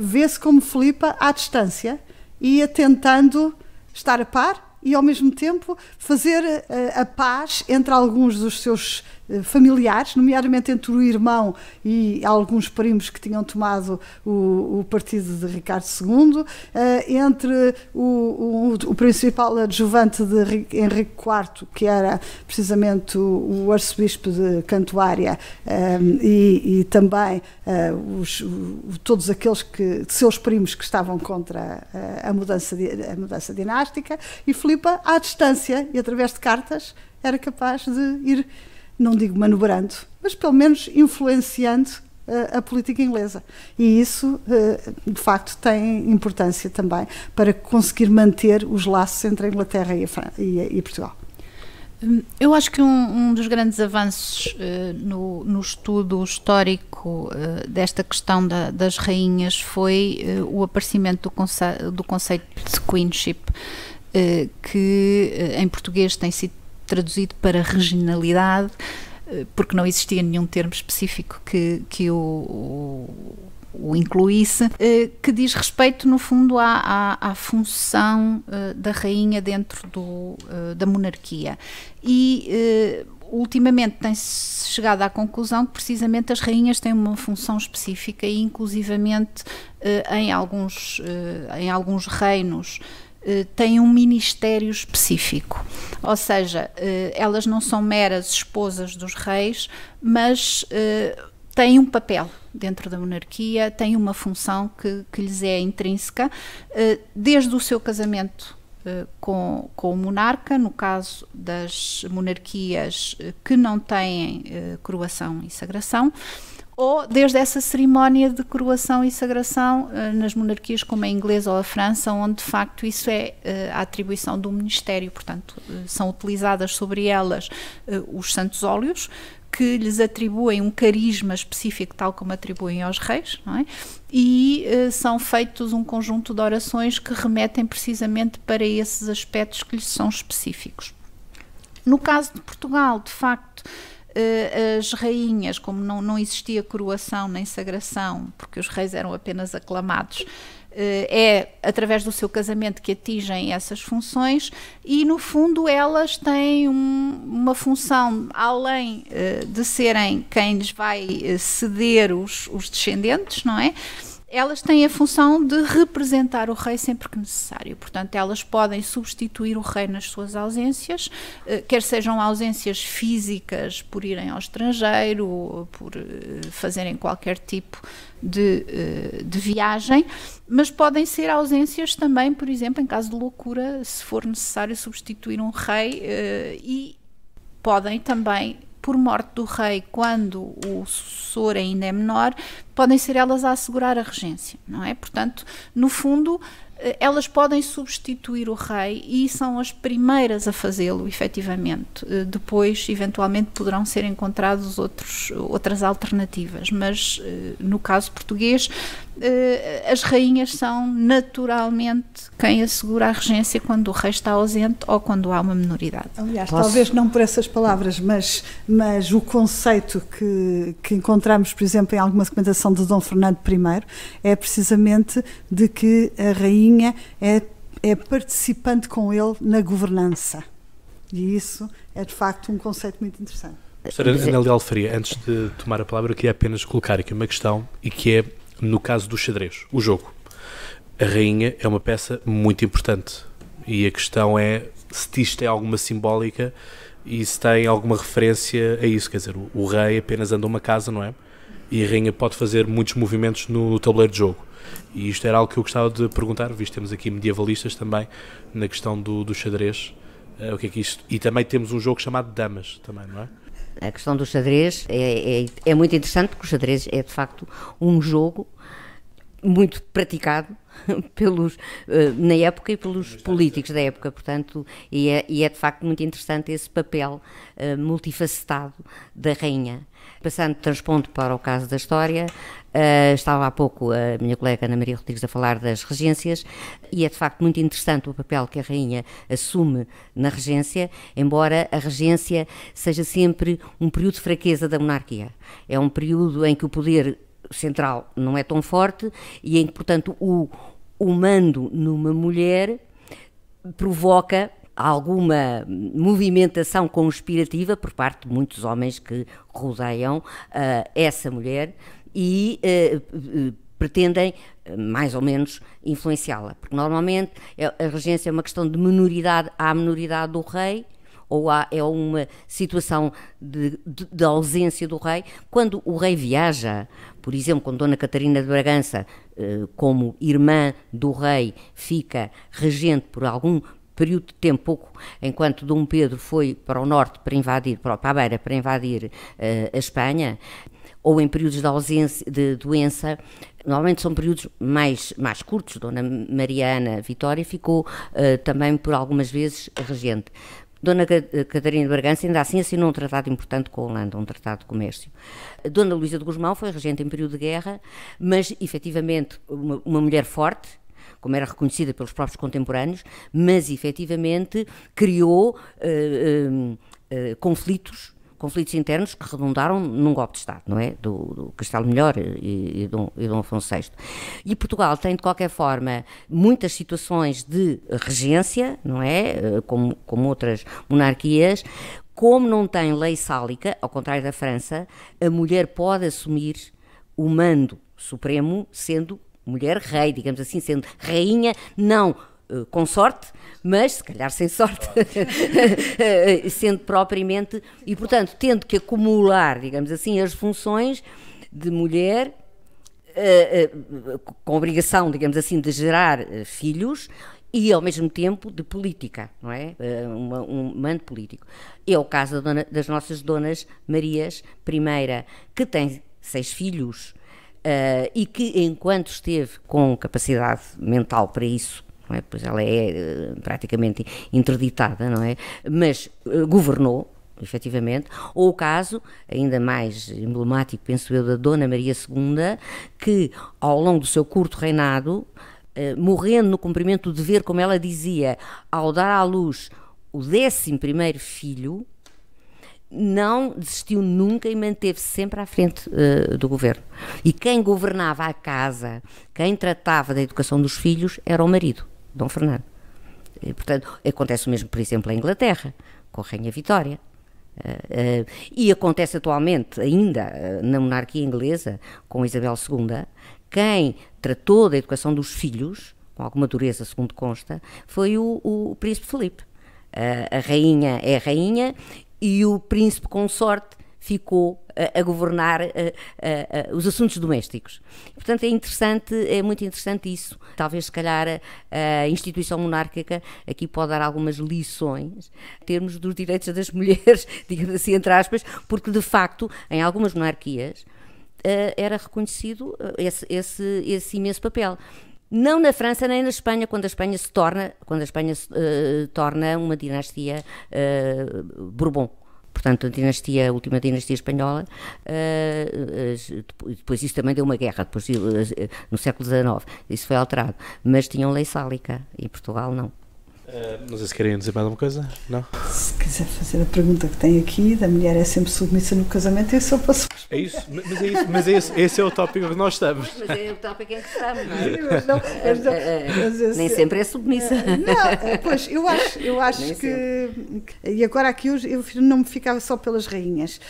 vê-se como Filipa à distância ia tentando estar a par e ao mesmo tempo fazer eh, a paz entre alguns dos seus eh, familiares, nomeadamente entre o irmão e alguns primos que tinham tomado o, o partido de Ricardo II, eh, entre o, o, o principal adjuvante de Henrique IV, que era precisamente o, arcebispo de Cantuária, eh, e, e também os, todos aqueles que, seus primos que estavam contra a mudança, a mudança dinástica, e Filipa, à distância e através de cartas, era capaz de ir não digo manobrando, mas pelo menos influenciando eh, a política inglesa. E isso, eh, de facto, tem importância também para conseguir manter os laços entre a Inglaterra e, a Fran e, a, e Portugal. Hum, eu acho que um, um dos grandes avanços uh, no, no, estudo histórico uh, desta questão da, das rainhas foi uh, o aparecimento do, conce do conceito de queenship, que em português tem sido traduzido para regionalidade, eh, porque não existia nenhum termo específico que, que o, o incluísse, eh, que diz respeito, no fundo, à, à, à função eh, da rainha dentro do, da monarquia. E ultimamente tem-se chegado à conclusão que precisamente as rainhas têm uma função específica e inclusivamente em alguns, em alguns reinos eh, têm um ministério específico. Ou seja, eh, elas não são meras esposas dos reis, mas eh, têm um papel dentro da monarquia, têm uma função que, que lhes é intrínseca, desde o seu casamento com, com, o monarca, no caso das monarquias que não têm coroação e sagração, ou desde essa cerimónia de coroação e sagração eh, nas monarquias como a inglesa ou a França, onde de facto isso é eh, a atribuição do ministério, portanto eh, são utilizadas sobre elas os santos óleos que lhes atribuem um carisma específico, tal como atribuem aos reis, é? e são feitos um conjunto de orações que remetem precisamente para esses aspectos que lhes são específicos. No caso de Portugal, de facto, uh, as rainhas, como não, não existia coroação nem sagração, porque os reis eram apenas aclamados, eh, é através do seu casamento que atingem essas funções e no fundo elas têm um, uma função além uh, de serem quem lhes vai ceder os, os descendentes, não é? elas têm a função de representar o rei sempre que necessário. Portanto, elas podem substituir o rei nas suas ausências, eh, quer sejam ausências físicas por irem ao estrangeiro ou por eh, fazerem qualquer tipo de, eh, de viagem, mas podem ser ausências também, por exemplo, em caso de loucura, se for necessário substituir um rei e podem também por morte do rei quando o sucessor ainda é menor, podem ser elas a assegurar a regência, não é? Portanto, no fundo, elas podem substituir o rei e são as primeiras a fazê-lo, efetivamente. Eh, depois, eventualmente, poderão ser encontradas outras alternativas, mas eh, no caso português, eh, as rainhas são naturalmente quem assegura a regência quando o rei está ausente ou quando há uma minoridade. Aliás, Posso? talvez não por essas palavras, mas, mas o conceito que, que encontramos, por exemplo, em alguma documentação de Dom Fernando I é precisamente de que a rainha minha é, é participante com ele na governança. E isso é de facto um conceito muito interessante. Professora é- Ana antes de tomar a palavra, eu queria apenas colocar aqui uma questão, e que é, no caso do xadrez, o jogo. A rainha é uma peça muito importante, e a questão é se isto tem alguma simbólica e se tem alguma referência a isso, quer dizer, o, o rei apenas anda uma casa, não é? E a rainha pode fazer muitos movimentos no, no tabuleiro de jogo. E isto era algo que eu gostava de perguntar, visto que temos aqui medievalistas também na questão do, do xadrez. Uh, o que é que isto... E também temos um jogo chamado Damas, também, não é? A questão do xadrez é, é, é muito interessante, porque o xadrez é de facto um jogo muito praticado pelos, eh, na época e pelos políticos da época, portanto, e é, e é, de facto muito interessante esse papel eh, multifacetado da rainha. Passando, transpondo para o caso da história, eh, estava há pouco a minha colega Ana Maria Rodrigues a falar das regências, e é de facto muito interessante o papel que a rainha assume na regência, embora a regência seja sempre um período de fraqueza da monarquia. É um período em que o poder central não é tão forte e em que, portanto, o, o mando numa mulher provoca alguma movimentação conspirativa por parte de muitos homens que rodeiam uh, essa mulher e uh, pretendem mais ou menos influenciá-la, porque normalmente é, a regência é uma questão de minoridade à minoridade do rei ou há, é uma situação de, de, de ausência do rei. Quando o rei viaja, por exemplo, quando Dona Catarina de Bragança, eh, como irmã do rei, fica regente por algum período de tempo pouco, enquanto Dom Pedro foi para o norte para invadir, para a beira, para invadir eh, a Espanha, ou em períodos de ausência de doença, normalmente são períodos mais, mais curtos. Dona Mariana Vitória ficou uh, também por algumas vezes regente. Dona Catarina de Bargança ainda assim assinou um tratado importante com a Holanda, um tratado de comércio. Dona Luísa de Guzmão foi regente em período de guerra, mas efetivamente uma, uma mulher forte, como era reconhecida pelos próprios contemporâneos, mas efetivamente criou uh, uh, uh, conflitos conflitos internos que redundaram num golpe de Estado, não é? Do, do Castelo Melhor e, e, Dom, e Afonso VI. E Portugal tem, de qualquer forma, muitas situações de regência, não é? Eh, como, como outras monarquias, como não tem lei sálica, ao contrário da França, a mulher pode assumir o mando supremo sendo mulher rei, digamos assim, sendo rainha, não eh, com sorte, mas se calhar sem sorte, sendo propriamente, e portanto tendo que acumular, digamos assim, as funções de mulher eh, eh, com obrigação, digamos assim, de gerar filhos e ao mesmo tempo de política, não é? um mando político. É o caso das nossas donas Marias, primeira, que tem seis filhos uh, e que, enquanto esteve com capacidade mental para isso, não é? Pois ela é eh, praticamente interditada, não é? Mas eh, governou, efetivamente, ou o caso, ainda mais emblemático, penso eu, da Dona Maria II, que ao longo do seu curto reinado, eh, morrendo no cumprimento do dever, como ela dizia, ao dar à luz o 11 primeiro filho, não desistiu nunca e manteve -se sempre à frente uh, do governo. E quem governava a casa, quem tratava da educação dos filhos, era o marido. Dom Fernando. E, portanto, acontece o mesmo, por exemplo, em Inglaterra, com a Rainha Vitória. Uh, uh, e acontece atualmente, ainda uh, na monarquia inglesa, com Isabel II, quem tratou da educação dos filhos, com alguma dureza, segundo consta, foi o, o Príncipe Felipe. a rainha é a rainha e o príncipe consorte ficou a, eh, a governar a, eh, a, eh, os assuntos domésticos. Portanto, é interessante, é muito interessante isso. Talvez, se calhar, a, instituição monárquica aqui pode dar algumas lições em termos dos direitos das mulheres, digamos assim, entre aspas, porque, de facto, em algumas monarquias era reconhecido esse, esse, esse imenso papel não na França nem na Espanha quando a Espanha se torna quando a Espanha se, uh, torna uma dinastia uh, Bourbon portanto, a dinastia, a última dinastia espanhola, eh, eh, depois isso também deu uma guerra, depois eh, no século XIX, isso foi alterado, mas tinham lei sálica, em Portugal não. Eh, não sei se querem dizer mais alguma coisa, não? Se quiser fazer a pergunta que tem aqui, da mulher é sempre submissa no casamento, eu só posso responder. É isso, mas é isso, mas é esse, esse é o tópico que nós estamos. Mas, é o tópico em que estamos, não é? Mas não, mas não é, é, é. mas esse, Nem sempre é submissa. Eh, não, eh, pois, eu acho, eu acho que... E agora aqui eu, eu, não me ficava só pelas rainhas.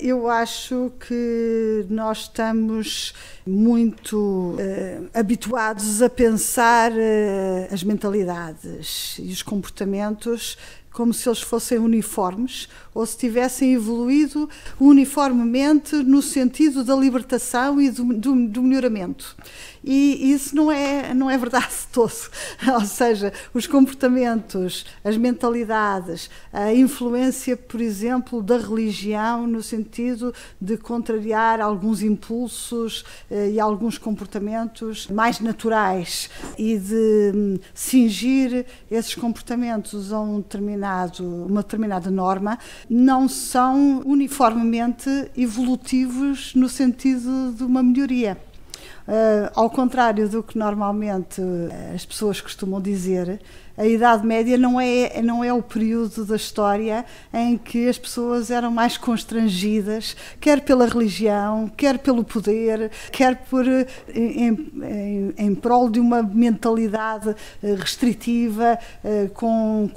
Eu acho que nós estamos muito habituados a pensar as mentalidades e os comportamentos como se eles fossem uniformes ou se tivessem evoluído uniformemente no sentido da libertação e do, do, do melhoramento e isso não é, não é verdade todo. Ou seja, os comportamentos, as mentalidades, a influência, por exemplo, da religião no sentido de contrariar alguns impulsos eh, e alguns comportamentos mais naturais e de hum, cingir esses comportamentos a um determinado, uma determinada norma, não são uniformemente evolutivos no sentido de uma melhoria. Uh, ao contrário do que normalmente ah, as pessoas costumam dizer, a Idade Média não é, não é o período da história em que as pessoas eram mais constrangidas, quer pela religião, quer pelo poder, quer por, eh, em, em, em prol de uma mentalidade eh, restritiva, eh, com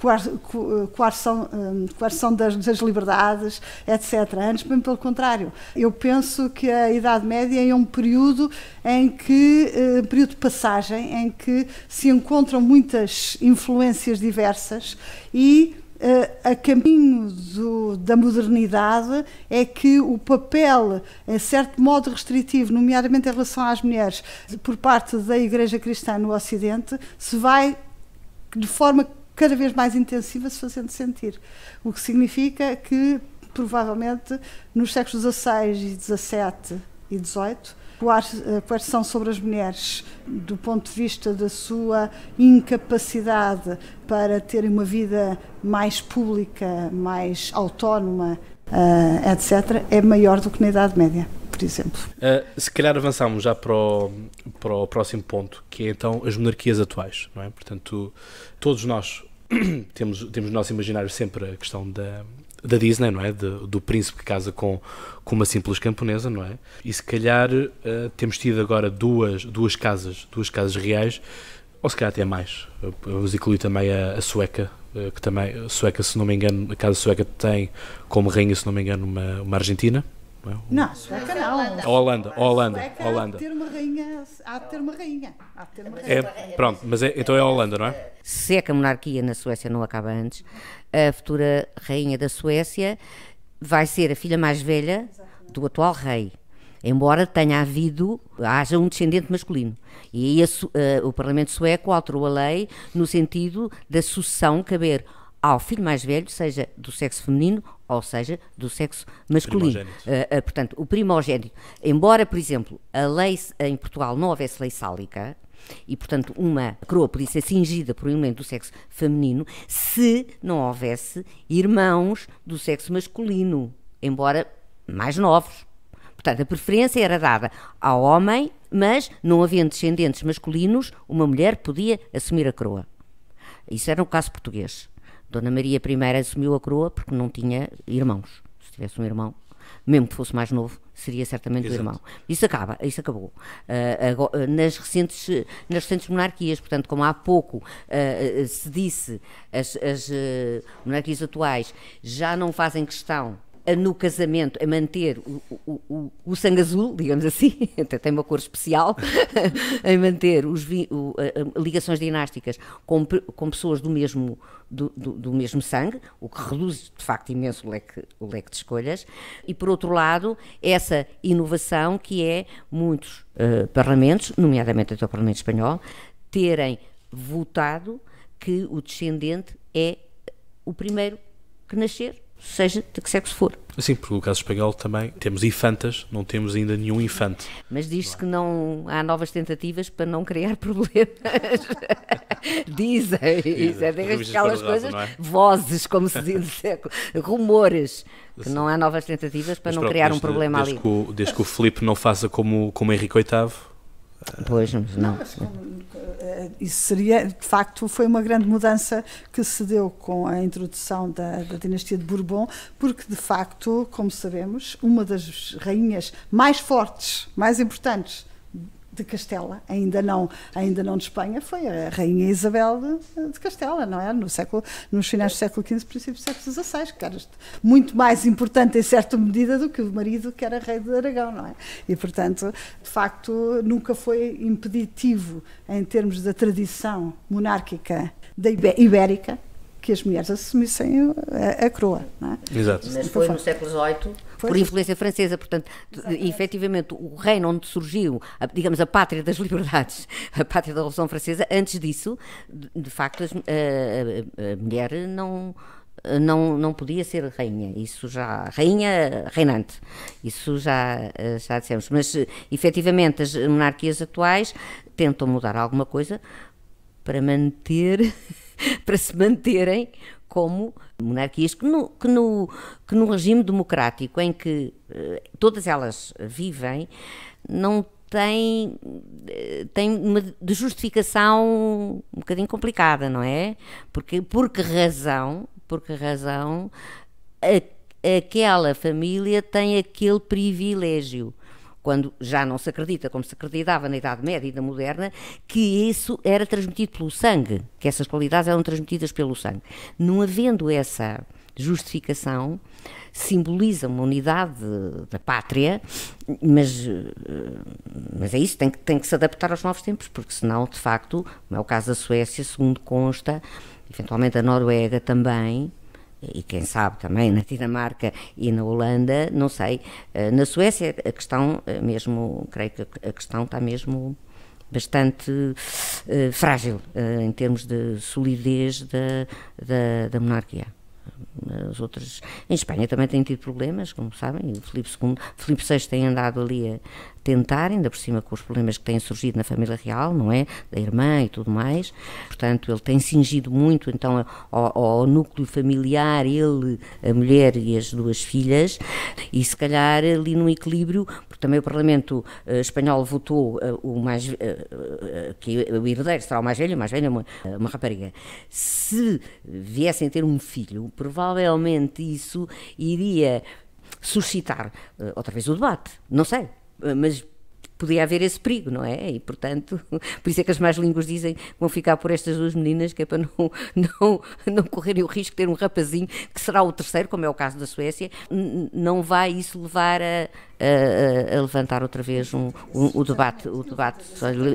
coerção, coerção das, das liberdades, etc. Antes, bem pelo contrário. Eu penso que a Idade Média é um período em que eh, período de passagem em que se encontram muitas influências diversas e eh, a caminho do, da modernidade é que o papel, em certo modo restritivo, nomeadamente em relação às mulheres, por parte da Igreja Cristã no Ocidente, se vai de forma cada vez mais intensiva se fazendo sentir. O que significa que, provavelmente, nos séculos XVI e XVII e XVIII, coerção eh, sobre as mulheres, do ponto de vista da sua incapacidade para terem uma vida mais pública, mais autónoma, uh, eh, etc., é maior do que na Idade Média. Por exemplo. Uh, se calhar avançamos já para o, para o próximo ponto, que é então as monarquias atuais, não é? Portanto, todos nós temos, temos no nosso imaginário sempre a questão da, da Disney, não é? De, do príncipe que casa com, com uma simples camponesa, não é? E se calhar uh, temos tido agora duas, duas casas, duas casas reais, ou se calhar até mais. Vamos incluir também a, a sueca, eh, que também, a sueca, se não me engano, a casa sueca tem como rainha, se não me engano, uma, uma argentina. Não, Sueca não. É Holanda, Holanda, Holanda. Há de ter uma rainha. Há de ter uma rainha. Há de ter uma é, rainha. É, pronto, mas é, então é a Holanda, não é? Se é que a monarquia na Suécia não acaba antes, a futura rainha da Suécia vai ser a filha mais velha do atual rei. Embora tenha havido, haja um descendente masculino. E aí a, uh, o Parlamento Sueco alterou a lei no sentido da sucessão caber ao filho mais velho, seja do sexo feminino ou seja, do sexo masculino. Uh, portanto, o primogênito, embora, por exemplo, a lei em Portugal não houvesse lei sálica, e, portanto, uma coroa podia ser cingida por um elemento do sexo feminino se não houvesse irmãos do sexo masculino, embora mais novos. Portanto, a preferência era dada ao homem, mas, não havendo descendentes masculinos, uma mulher podia assumir a coroa. Isso era um caso português. Dona Maria I assumiu a coroa porque não tinha irmãos. Se tivesse um irmão, mesmo que fosse mais novo, seria certamente Exato. o irmão. Isso acaba, isso acabou. Uh, ah, agora, ah, nas, recentes, nas recentes monarquias, portanto, como há pouco uh, se disse, as, as uh, monarquias atuais já não fazem questão no casamento a manter o, o, o, o sangue azul, digamos assim, até tem uma cor especial, a manter os, o, a, a, ligações dinásticas com, com pessoas do mesmo, do, do, do, mesmo sangue, o que reduz de facto imenso o leque, o leque de escolhas, e por outro lado, essa inovação que é muitos uh, parlamentos, nomeadamente até o Parlamento Espanhol, terem votado que o descendente é o primeiro que nascer seja de que sexo for. Sim, porque no caso espanhol também temos infantas, não temos ainda nenhum infante. Mas diz-se que não há novas tentativas para não criar problemas. Dizem, isso é aquelas coisas, é? vozes, como se diz, rumores, que não há novas tentativas para Mas, não pronto, criar desde, um problema desde ali. Que o, desde que o Filipe não faça como, como Henrique VIII, Pois, não. não. Eh, isso seria, de facto, foi uma grande mudança que se deu com a introdução da, da dinastia de Bourbon, porque, de facto, como sabemos, uma das rainhas mais fortes, mais importantes de Castela, ainda não, ainda não de Espanha, foi a Rainha Isabel de, de Castela, não é? No século, nos finais do século XV, princípio do século XVI, que era muito mais importante em certa medida do que o marido que era rei de Aragão, não é? E, portanto, de facto, nunca foi impeditivo em termos da tradição monárquica da ibérica que as mulheres assumissem a, a, coroa, não é? Exato. Mas foi no século XVIII Pois. por influência francesa. Portanto, Exatamente. efetivamente, o reino onde surgiu, a, digamos, a pátria das liberdades, a pátria da Revolução Francesa, antes disso, de, de facto, a, a, a mulher não não, não podia ser rainha, isso já, rainha reinante, isso já, eh, já dissemos, mas eh, efetivamente as monarquias atuais tentam mudar alguma coisa para manter, para se manterem como monarquias que no, que no, que no regime democrático em que eh, todas elas vivem, não tem, eh, tem uma de justificação um bocadinho complicada, não é? Porque por que razão, por que razão a, aquela família tem aquele privilégio? quando já não se acredita, como se acreditava na Idade Média e na moderna, que isso era transmitido pelo sangue, que essas qualidades eram transmitidas pelo sangue. Não havendo essa justificação, simboliza uma unidade da pátria, mas, eh, mas é isso, tem que, tem que se adaptar aos novos tempos, porque senão, de facto, como é o caso da Suécia, segundo consta, eventualmente a Noruega também, e quem sabe também na Dinamarca e na Holanda, não sei. Eh, na Suécia a questão eh, mesmo, creio que a questão está mesmo bastante eh, frágil em termos de solidez da, da, da monarquia as outras. Em Espanha também tem tido problemas, como sabem, o Filipe II, Filipe VI tem andado ali a tentar, ainda por cima com os problemas que têm surgido na família real, não é? Da irmã e tudo mais. Portanto, ele tem cingido muito então ao, ao núcleo familiar, ele, a mulher e as duas filhas, e se calhar ali num equilíbrio, porque também o Parlamento uh, espanhol votou uh, o mais uh, que o herdeiro será o mais velho, o mais velho é uma, uma rapariga. Se viessem ter um filho, provavelmente provavelmente isso iria suscitar uh, outra vez o debate. Não sei, eh, mas podia haver esse perigo, não é? E, portanto, por isso é que as mais línguas dizem que vão ficar por estas duas meninas, que é para não, não, não correrem o risco de ter um rapazinho, que será o terceiro, como é o caso da Suécia, não vai isso levar a, a, a levantar outra vez um, um, o debate, o debate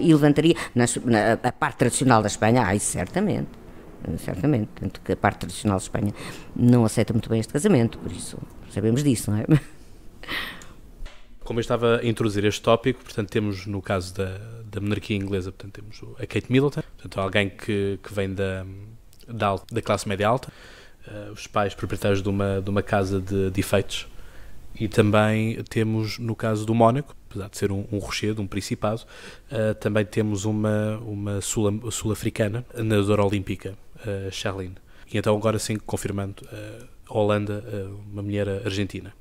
e levantaria, na, na, a parte tradicional da Espanha, ai, certamente. Eh, certamente. Tanto que a parte tradicional de Espanha não aceita muito bem este casamento, por isso sabemos disso, não é? Como eu estava a introduzir este tópico, portanto, temos no caso da, da monarquia inglesa, portanto, temos a Kate Middleton, portanto, alguém que, que vem da, da, da classe média alta, uh, os pais proprietários de uma, de uma casa de, de efeitos, e também temos, no caso do Mónaco, apesar de ser um, um rochedo, um principado, uh, também temos uma, uma sul-africana, sul nadadora olímpica. Charlene. Eh, e então agora sim, confirmando, eh, a Holanda, eh, uma mulher argentina.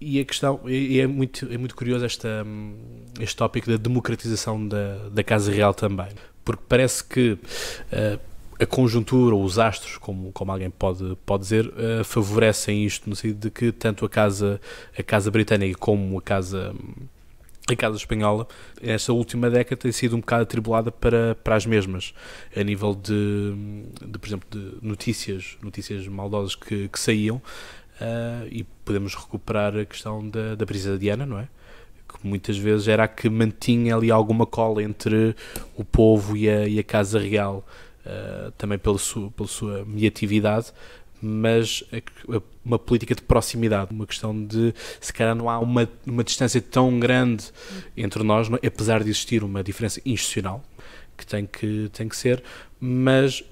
E a questão, e é muito, é muito curioso esta, hum, este tópico da democratização da, da Casa Real também, porque parece que a conjuntura ou os astros, como, como alguém pode, pode dizer, favorecem isto, no sentido de que tanto a Casa, a casa Britânica como a Casa hum, a Casa Espanhola, esta última década tem sido um bocado atribulada para, para as mesmas, a nível de, de por exemplo, de notícias, notícias maldosas que, que saíam, uh, e podemos recuperar a questão da, da princesa Diana, não é? Que muitas vezes era a que mantinha ali alguma cola entre o povo e a, e a Casa Real, uh, também pela sua, pela sua mediatividade, mas é é uma política de proximidade, uma questão de se calhar não há uma, uma distância tão grande entre nós, é? apesar de existir uma diferença institucional que tem que, tem que ser, mas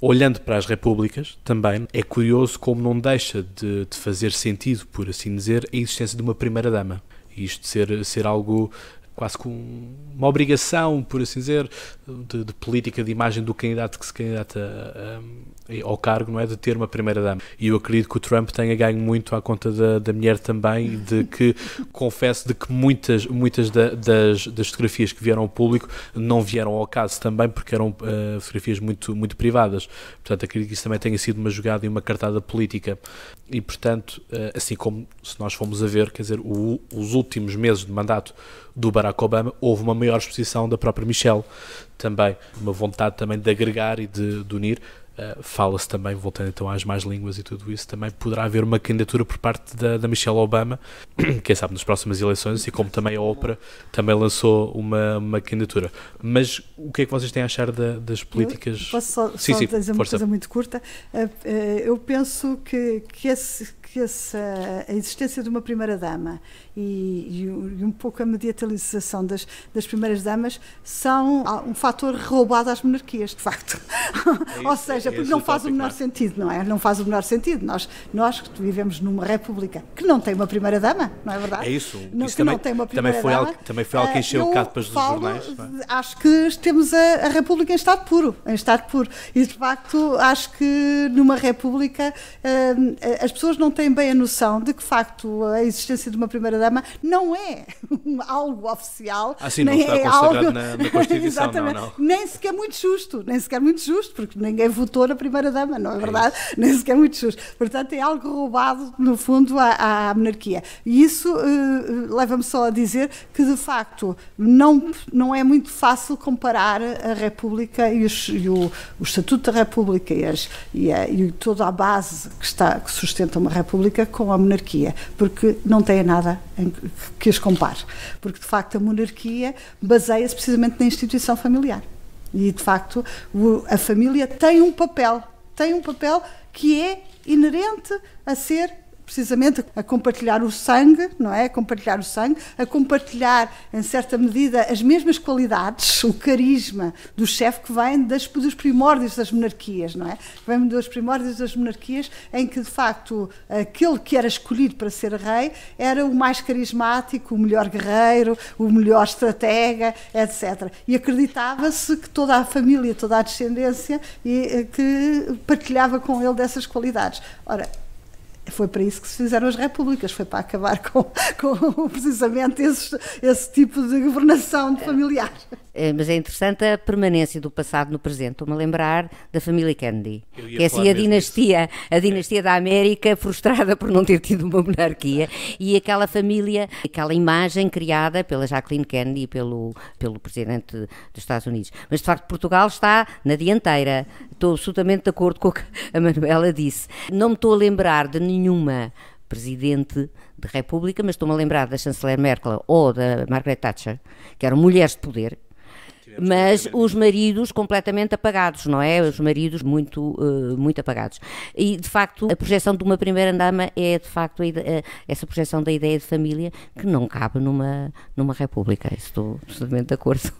olhando para as repúblicas também, é curioso como não deixa de, de fazer sentido, por assim dizer, a existência de uma primeira-dama. E isto ser, ser algo quase com uma obrigação, por assim dizer, de, de política de imagem do candidato que se candidata a, a ao cargo, não é? De ter uma primeira-dama. E eu acredito que o Trump tenha ganho muito à conta da, da mulher também, de que confesso de que muitas, muitas da, das, das fotografias que vieram ao público não vieram ao caso também, porque eram uh, fotografias muito, muito privadas. Portanto, acredito que isso também tenha sido uma jogada e uma cartada política. E, portanto, uh, assim como se nós formos a ver, quer dizer, o, os últimos meses de mandato do Barack Obama, houve uma maior exposição da própria Michelle também, uma vontade também de agregar e de, de unir. Eh, fala-se também, voltando então às mais línguas e tudo isso, também poderá haver uma candidatura por parte da, da Michelle Obama, quem sabe nas próximas eleições, e como também a Oprah também lançou uma, uma candidatura. Mas o que é que vocês têm a achar da, das políticas? Eu posso só, sim, só sim, dizer uma força. coisa muito curta? Eh, eh, eu penso que, que, esse, que esse, a existência de uma primeira-dama e, e um pouco a mediatalização das, das primeiras damas são um fator roubado às monarquias, de facto. É Ou seja, é porque não faz o menor é? sentido, não é? Não faz o menor sentido. Nós, nós que vivemos numa república que não tem uma primeira dama, não é verdade? É isso. Não, isso também, não tem uma primeira também foi dama. Algo, também foi algo que eh, encheu o capas dos jornais. É? Acho que temos a, a república em estado puro, em estado puro. E de facto acho que numa república eh, as pessoas não têm bem a noção de que de facto a existência de uma primeira dama programa não é algo oficial, assim, nem é algo na, na Constituição, não, não. nem sequer muito justo, nem sequer muito justo, porque ninguém votou na primeira dama, não é, é, verdade? Isso. Nem sequer muito justo. Portanto, é algo roubado no fundo à, à monarquia. E isso uh, leva-me só a dizer que de facto não não é muito fácil comparar a República e, os, e o, o, Estatuto da República e, as, e, a, e toda a base que está que sustenta uma República com a monarquia, porque não tem nada que as compare, porque de facto a monarquia baseia-se precisamente na instituição familiar. E de facto a família tem um papel, tem um papel que é inerente a ser precisamente a compartilhar o sangue, não é? A compartilhar o sangue, a compartilhar, em certa medida, as mesmas qualidades, o carisma do chefe que vem das, dos primórdios das monarquias, não é? Vem dos primórdios das monarquias, em que, de facto, aquele que era escolhido para ser rei era o mais carismático, o melhor guerreiro, o melhor estratega, etc. E acreditava-se que toda a família, toda a descendência, e, eh, que partilhava com ele dessas qualidades. Ora, foi para isso que se fizeram as repúblicas, foi para acabar com, com precisamente esse, esse tipo de governação de é. familiar. É, mas é interessante a permanência do passado no presente. Estou-me a lembrar da família Kennedy, que é assim a dinastia, a é. dinastia é. da América frustrada por não ter tido uma monarquia é. e aquela família, aquela imagem criada pela Jacqueline Kennedy e pelo, pelo presidente dos Estados Unidos. Mas de facto Portugal está na dianteira. Estou absolutamente de acordo com o que a Manuela disse. Não me estou a lembrar de nenhum nenhuma presidente de República, mas estou-me a lembrar da chanceler Merkel ou da Margaret Thatcher, que eram mulheres de poder mas os maridos completamente apagados, não é? Os maridos muito, uh, muito apagados. E, de facto, a projeção de uma primeira dama é, de facto, eh, essa projeção da ideia de família que não cabe numa, numa república. Estou absolutamente de acordo.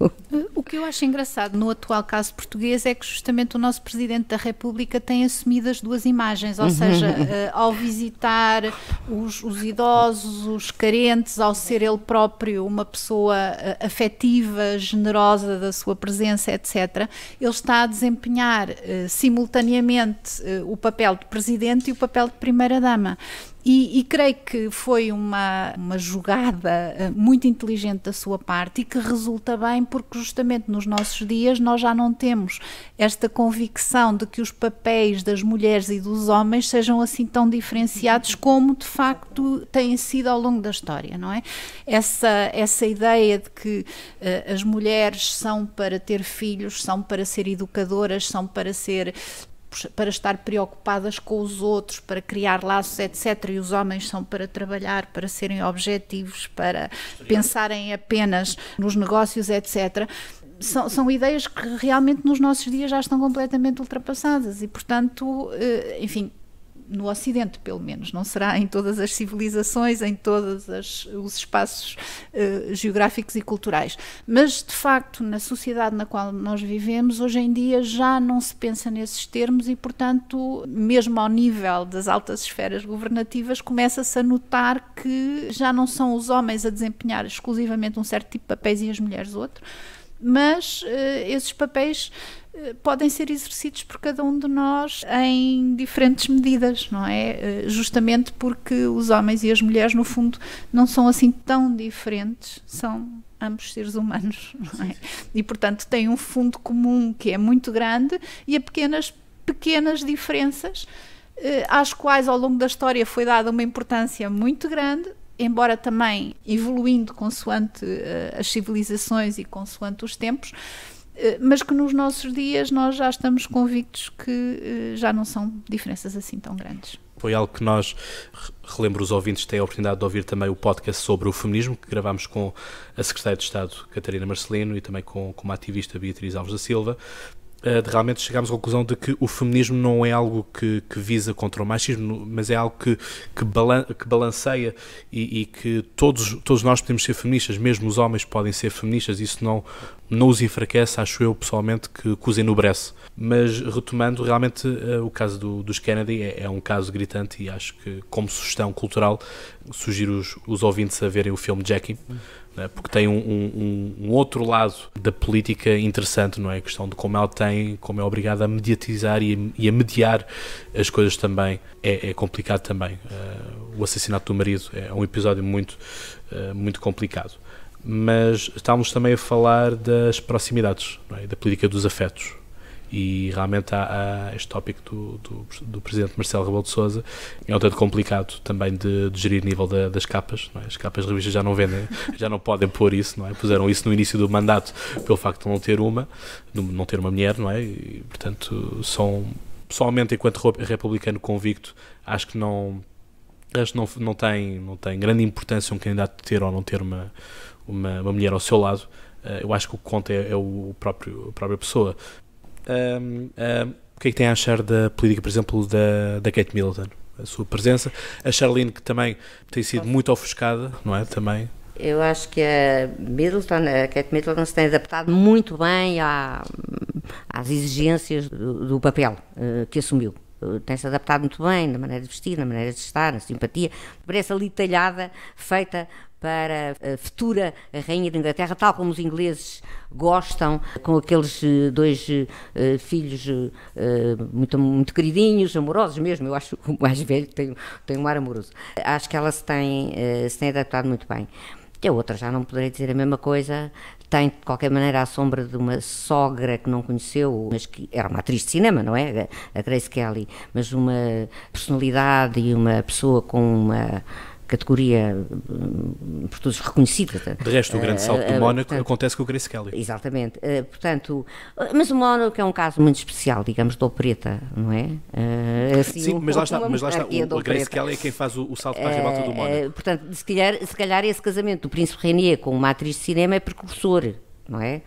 O que eu acho engraçado no atual caso português é que, justamente, o nosso Presidente da República tem assumido as duas imagens, ou uhum. seja, uh, ao visitar os, os idosos, os carentes, ao ser ele próprio uma pessoa afetiva, generosa, a sua presença, etc., ele está a desempenhar eh, simultaneamente eh, o papel de presidente e o papel de primeira-dama. E, e, creio que foi uma, uma jogada eh, muito inteligente da sua parte e que resulta bem porque justamente nos nossos dias nós já não temos esta convicção de que os papéis das mulheres e dos homens sejam assim tão diferenciados como de facto têm sido ao longo da história, não é? Essa, essa ideia de que uh, as mulheres são para ter filhos, são para ser educadoras, são para ser para estar preocupadas com os outros, para criar laços, etc. E os homens são para trabalhar, para serem objetivos, para pensarem apenas nos negócios, etc. São, são, ideias que realmente nos nossos dias já estão completamente ultrapassadas e, portanto, eh, enfim, no Ocidente, pelo menos. Não será em todas as civilizações, em todos as, os espaços uh, geográficos e culturais. Mas, de facto, na sociedade na qual nós vivemos, hoje em dia já não se pensa nesses termos e, portanto, mesmo ao nível das altas esferas governativas, começa-se a notar que já não são os homens a desempenhar exclusivamente um certo tipo de papéis e as mulheres outro, mas uh, esses papéis eh, podem ser exercidos por cada um de nós em diferentes medidas, não é? Eh, justamente porque os homens e as mulheres, no fundo, não são assim tão diferentes, são ambos seres humanos, não é? E, portanto, têm um fundo comum que é muito grande e há pequenas, pequenas diferenças eh, às quais ao longo da história foi dada uma importância muito grande, embora também evoluindo consoante as civilizações e consoante os tempos, eh, mas que nos nossos dias nós já estamos convictos que eh, já não são diferenças assim tão grandes. Foi algo que nós, relembro os ouvintes, têm a oportunidade de ouvir também o podcast sobre o feminismo, que gravámos com a Secretária de Estado, Catarina Marcelino, e também com, com uma ativista, Beatriz Alves da Silva, eh, de realmente chegarmos à conclusão de que o feminismo não é algo que, que visa contra o machismo, mas é algo que, que, balan que balanceia e, e, que todos, todos nós podemos ser feministas, mesmo os homens podem ser feministas, isso não, não os enfraquece, acho eu pessoalmente que, que os enobrece. Mas retomando, realmente eh, o caso do, dos Kennedy é, é, um caso gritante e acho que, como sugestão cultural, sugiro os, os ouvintes a verem o filme Jackie. Hum né? porque tem um, um, um, outro lado da política interessante, não é? A questão de como ela tem, como é obrigada a mediatizar e, e a mediar as coisas também é, é complicado também. Uh, o assassinato do marido é um episódio muito, uh, muito complicado. Mas estávamos também a falar das proximidades, é? da política dos afetos e realmente há, há este tópico do, do, do, presidente Marcelo Rebelo de Sousa é um tanto complicado também de, de gerir nível da, das capas, é? as capas de revistas já não vendem, já não podem pôr isso, não é? puseram isso no início do mandato pelo facto de não ter uma, não ter uma mulher, não é? E, portanto, são, pessoalmente, enquanto republicano convicto, acho que não acho que não, não, tem, não tem grande importância um candidato ter ou não ter uma, uma, uma mulher ao seu lado, eh, eu acho que o que conta é, é o próprio, a própria pessoa. Um, o que é que tem a achar da política, por exemplo, da, da Kate Middleton? A sua presença. A Charlene, que também tem sido muito ofuscada, não é? Também. Eu acho que a Middleton, a Kate Middleton se tem adaptado muito bem à, às exigências do, do papel uh, que assumiu. Eh, tem-se adaptado muito bem na maneira de vestir, na maneira de estar, na simpatia. Parece ali talhada, feita para a futura rainha da Inglaterra, tal como os ingleses gostam, com aqueles eh, dois uh, filhos uh, muito, muito queridinhos, amorosos mesmo. Eu acho o mais velho tem, tem um ar amoroso. Acho que ela se tem, uh, se tem adaptado muito bem. E a outra, já não poderei dizer a mesma coisa, tem de qualquer maneira a sombra de uma sogra que não conheceu, mas que era uma atriz de cinema, não é? A Grace Kelly, mas uma personalidade e uma pessoa com uma categoria hum, por todos reconhecida. Eh, de resto, o grande eh, salto do eh, Mónaco portanto, acontece com o Grace Kelly. Exatamente. portanto, mas o Mónaco é um caso muito especial, digamos, do preta, não é? Assim, Sim, um, mas, lá está, mas lá está, o, o Grace Kelly é quem faz o, o salto para a ribalta do Mónaco. portanto, se calhar, se calhar esse casamento do Príncipe Renier com uma atriz de cinema é precursor, não é?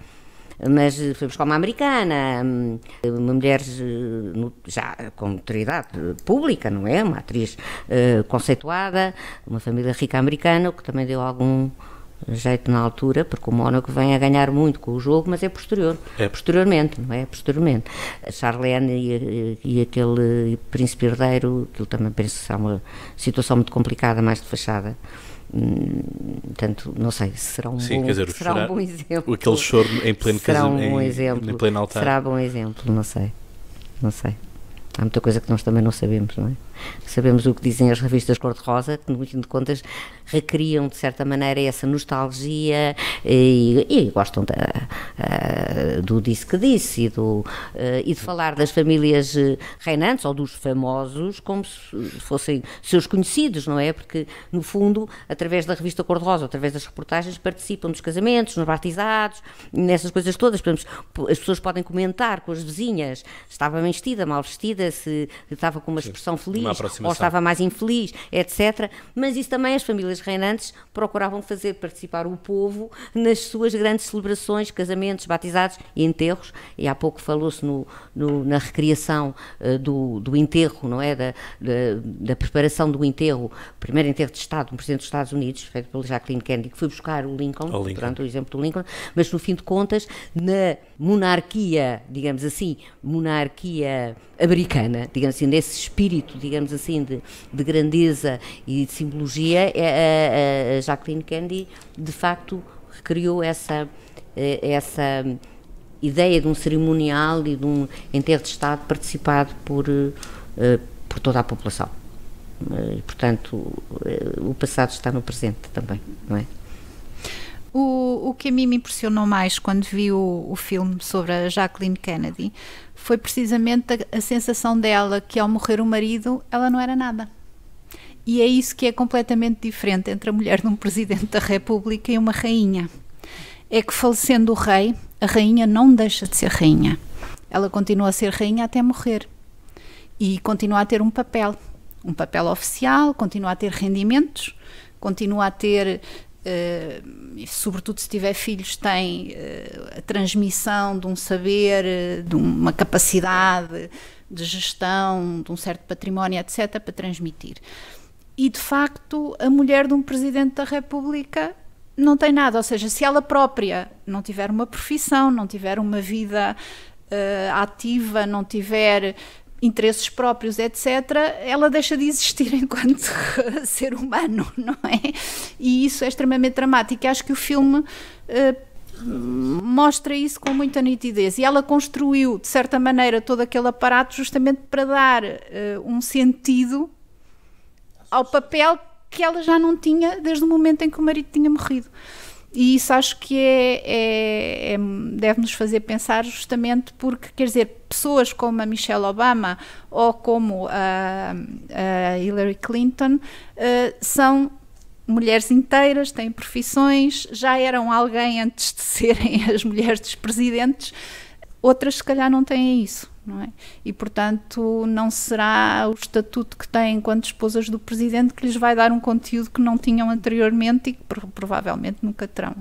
Mas eh, fomos com uma americana, hum, uma mulher eh, já com autoridade pública, não é? Uma atriz uh, conceituada, uma família rica americana, o que também deu algum jeito na altura, porque o Mónaco vem a ganhar muito com o jogo, mas é posterior. É. Posteriormente, não é? Posteriormente. A Charlene e, e, aquele príncipe herdeiro, aquilo também penso que será uma situação muito complicada, mais de fachada. Hum, portanto, não sei, será um, Sim, bom, dizer, será um bom exemplo. Aquele choro em pleno será caso, um em, exemplo. Em pleno altar. Será bom exemplo, não sei. Não sei. Há muita coisa que nós também não sabemos, não é? Sabemos o que dizem as revistas cor-de-rosa, que no fim de contas recriam de certa maneira essa nostalgia e, e gostam da, eh, do disse que disse e, do, eh, e de falar das famílias eh, reinantes ou dos famosos como se fossem seus conhecidos, não é? Porque, no fundo, através da revista Cor-de-Rosa, através das reportagens, participam dos casamentos, nos batizados, nessas coisas todas. Portanto, as pessoas podem comentar com as vizinhas, estava bem vestida, mal vestida, se estava com uma expressão feliz, ou estava mais infeliz, etc. Mas isso também as famílias reinantes procuravam fazer participar o povo nas suas grandes celebrações, casamentos, batizados e enterros. E há pouco falou-se no, no, na recriação uh, do, do, enterro, não é? Da, da, da, preparação do enterro, primeiro enterro de Estado, um presidente dos Estados Unidos, feito pelo Jacqueline Kennedy, que foi buscar o Lincoln, Lincoln. portanto, o exemplo do Lincoln, mas no fim de contas, na monarquia, digamos assim, monarquia americana, digamos assim, nesse espírito, digamos assim, de, de grandeza e de simbologia, é, a, a Jacqueline Kennedy, de facto, recriou essa, eh, essa ideia de um cerimonial e de um enterro de Estado participado por, eh, eh, por toda a população. Eh, e, portanto, o passado está no presente também, não é? O, o que a mim me impressionou mais quando vi o, o filme sobre a Jacqueline Kennedy foi precisamente a, a sensação dela que ao morrer o marido ela não era nada. E é isso que é completamente diferente entre a mulher de um presidente da República e uma rainha. É que falecendo o rei, a rainha não deixa de ser rainha. Ela continua a ser rainha até morrer e continua a ter um papel, um papel oficial, continua a ter rendimentos, continua a ter, eh, sobretudo se tiver filhos, tem eh, a transmissão de um saber, de uma capacidade de gestão, de um certo património, etc., para transmitir. E de facto, a mulher de um presidente da República não tem nada. Ou seja, se ela própria não tiver uma profissão, não tiver uma vida uh, ativa, não tiver interesses próprios, etc., ela deixa de existir enquanto ser humano, não é? E isso é extremamente dramático. Acho que o filme. Uh, mostra isso com muita nitidez e ela construiu de certa maneira todo aquele aparato justamente para dar uh, um sentido ao papel que ela já não tinha desde o momento em que o marido tinha morrido. E isso acho que é, é, é deve-nos fazer pensar justamente porque, quer dizer, pessoas como a Michelle Obama ou como a, a Hillary Clinton uh, são mulheres inteiras, têm profissões, já eram alguém antes de serem as mulheres dos presidentes, outras se calhar não têm isso não é? E, portanto, não será o estatuto que têm enquanto esposas do presidente que lhes vai dar um conteúdo que não tinham anteriormente e que provavelmente nunca terão.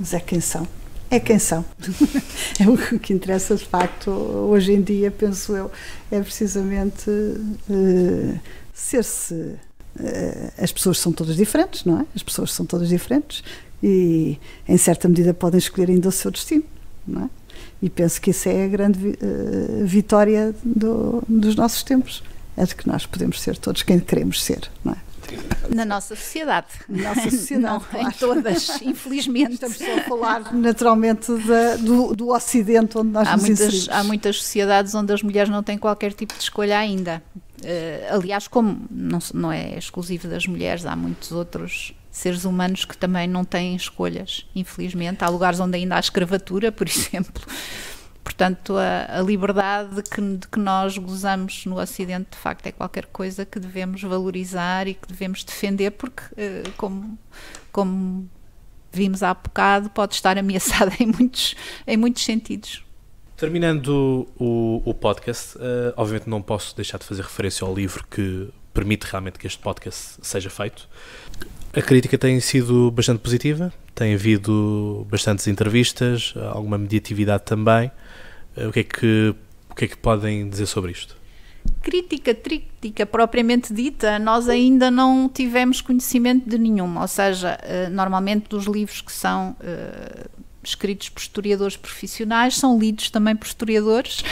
Mas é quem são. É quem são. é o que interessa de facto hoje em dia, penso eu, é precisamente uh, eh, ser-se. Uh, eh, as pessoas são todas diferentes, não é? As pessoas são todas diferentes e, em certa medida, podem escolher ainda o seu destino, não é? E penso que isso é a grande eh, vitória do, dos nossos tempos, é de que nós podemos ser todos quem queremos ser, não é? Na nossa sociedade. Na nossa sociedade. Não, em todas, infelizmente. Estamos a falar naturalmente da, do, do Ocidente onde nós há nos muitas, Há muitas sociedades onde as mulheres não têm qualquer tipo de escolha ainda. Uh, aliás, como não, não é exclusivo das mulheres, há muitos outros seres humanos que também não têm escolhas, infelizmente. Há lugares onde ainda há escravatura, por exemplo. Portanto, a, a liberdade que, de que nós gozamos no Ocidente, de facto, é qualquer coisa que devemos valorizar e que devemos defender, porque, eh, como, como vimos há bocado, pode estar ameaçada em muitos, em muitos sentidos. Terminando o, o podcast, uh, obviamente não posso deixar de fazer referência ao livro que permite realmente que este podcast seja feito. A crítica tem sido bastante positiva, tem havido bastantes entrevistas, alguma mediatividade também. Eh, o que é que, o que, é que podem dizer sobre isto? Crítica, crítica propriamente dita, nós ainda não tivemos conhecimento de nenhuma, ou seja, eh, normalmente dos livros que são eh, escritos por historiadores profissionais, são lidos também por historiadores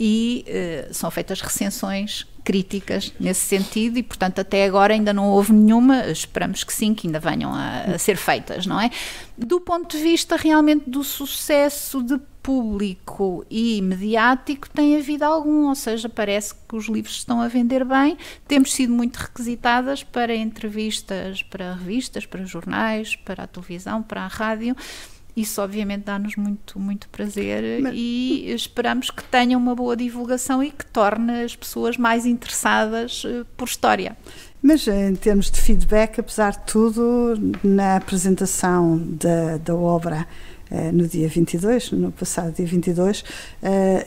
e são feitas recensões críticas nesse sentido e, portanto, até agora ainda não houve nenhuma, esperamos que sim, que ainda venham a, a ser feitas, não é? Do ponto de vista realmente do sucesso de público e mediático tem havido algum, ou seja, parece que os livros estão a vender bem. Temos sido muito requisitadas para entrevistas, para revistas, para jornais, para a televisão, para a rádio isso obviamente dá-nos muito, muito prazer Mas... e esperamos que tenha uma boa divulgação e que torne as pessoas mais interessadas eh, por história. Mas eh, em termos de feedback, apesar de tudo, na apresentação da, da obra eh, no dia 22, no passado dia 22,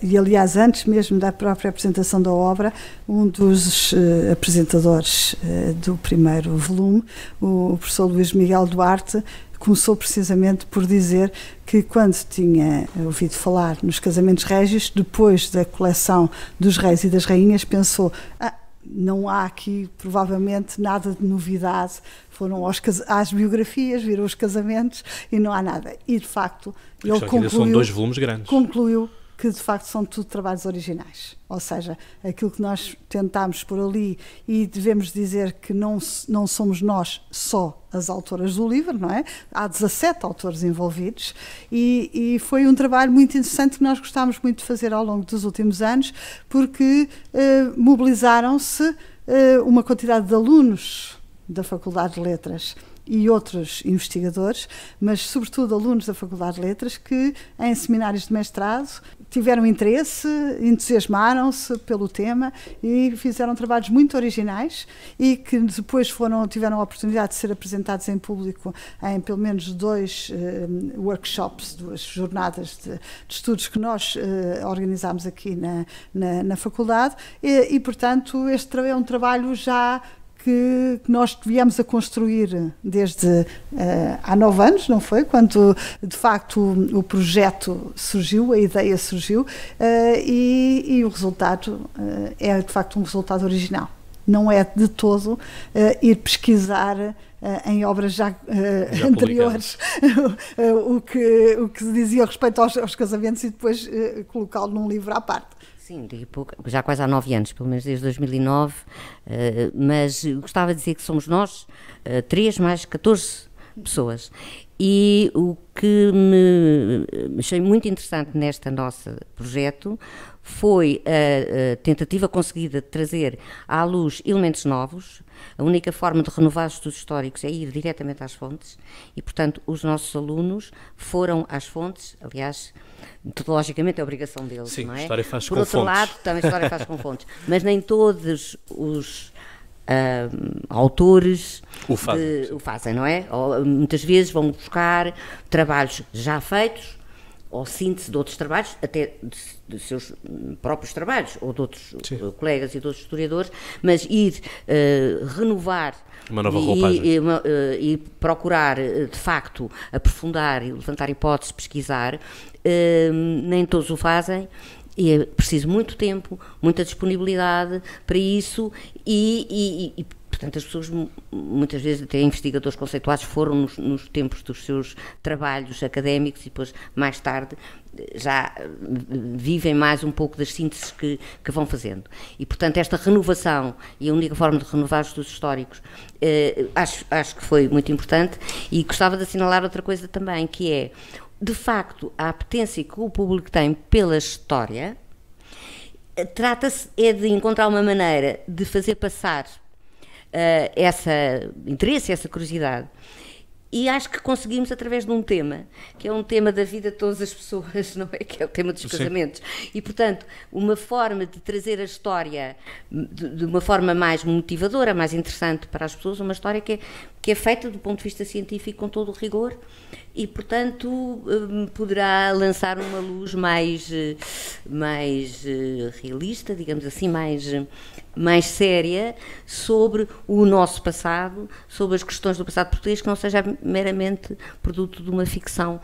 e aliás, antes mesmo da própria apresentação da obra, um dos apresentadores do primeiro volume, o professor Luís Miguel Duarte, começou precisamente por dizer que quando tinha ouvido falar nos casamentos régios, depois da coleção dos reis e das rainhas, pensou. Ah, não há aqui provavelmente nada de novidade. Foram aos, às biografias, viram os casamentos e não há nada. E de facto, ele é concluiu. São dois volumes grandes. Concluiu que de facto são tudo trabalhos originais. Ou seja, aquilo que nós tentámos por ali e devemos dizer que não, não somos nós só as autoras do livro, não é? Há 17 autores envolvidos e, e foi um trabalho muito interessante que nós gostámos muito de fazer ao longo dos últimos anos porque eh, mobilizaram-se eh, uma quantidade de alunos da Faculdade de Letras e outros investigadores, mas sobretudo alunos da Faculdade de Letras que em seminários de mestrado tiveram interesse, entusiasmaram-se pelo tema e fizeram trabalhos muito originais e que depois foram, tiveram a oportunidade de ser apresentados em público em pelo menos dois uh, workshops, duas jornadas de, de estudos que nós uh, organizámos aqui na, na, na faculdade e, e, portanto, este é um trabalho já que nós viemos a construir desde uh, há nove anos, não foi? Quando de facto o, o projeto surgiu, a ideia surgiu, uh, e, e, o resultado uh, é de facto um resultado original. Não é de todo ir pesquisar em obras já, uh, já anteriores o, que, o que se dizia a respeito aos, aos casamentos e depois uh, colocá-lo num livro à parte. Sim, pouco, já quase há nove anos, pelo menos desde 2009, eh, mas gostava de dizer que somos nós, eh, três mais 14 pessoas. E o que me achei muito interessante neste nosso projeto foi a, a, tentativa conseguida de trazer à luz elementos novos. A única forma de renovar os estudos históricos é ir diretamente às fontes, e, portanto, os nossos alunos foram às fontes, aliás metodologicamente é obrigação deles, Sim, não é? História faz Por com outro fontes. lado, também a história faz com fontes, mas nem todos os Uh, autores o fazem. De, o fazem, não é? Ou, muitas vezes vão buscar trabalhos já feitos ou síntese de outros trabalhos, até de, de seus próprios trabalhos ou de outros Sim. Eh, colegas e de outros historiadores, mas ir uh, renovar uma nova e, e, eh, e procurar de facto aprofundar e levantar hipóteses, pesquisar, nem todos o fazem, e é preciso muito tempo, muita disponibilidade para isso e, e, e portanto, as pessoas, muitas vezes, até investigadores conceituados, foram nos, nos, tempos dos seus trabalhos académicos e depois, mais tarde, já eh, vivem mais um pouco das sínteses que, que vão fazendo. E, portanto, esta renovação e a única forma de renovar os estudos históricos eh, acho, acho que foi muito importante. E gostava de assinalar outra coisa também, que é de facto, a apetência que o público tem pela história, eh, trata-se é de encontrar uma maneira de fazer passar uh, essa interesse, essa curiosidade. E acho que conseguimos através de um tema, que é um tema da vida de todas as pessoas, não é? Que é o tema dos Sim. casamentos. E, portanto, uma forma de trazer a história hum, de, de, uma forma mais motivadora, mais interessante para as pessoas, uma história que é, que é feita do ponto de vista científico com todo o rigor e, portanto, hum, poderá lançar uma luz mais, eh, mais eh, realista, digamos assim, mais, eh, mais séria sobre o nosso passado, sobre as questões do passado português, que não seja meramente produto de uma ficção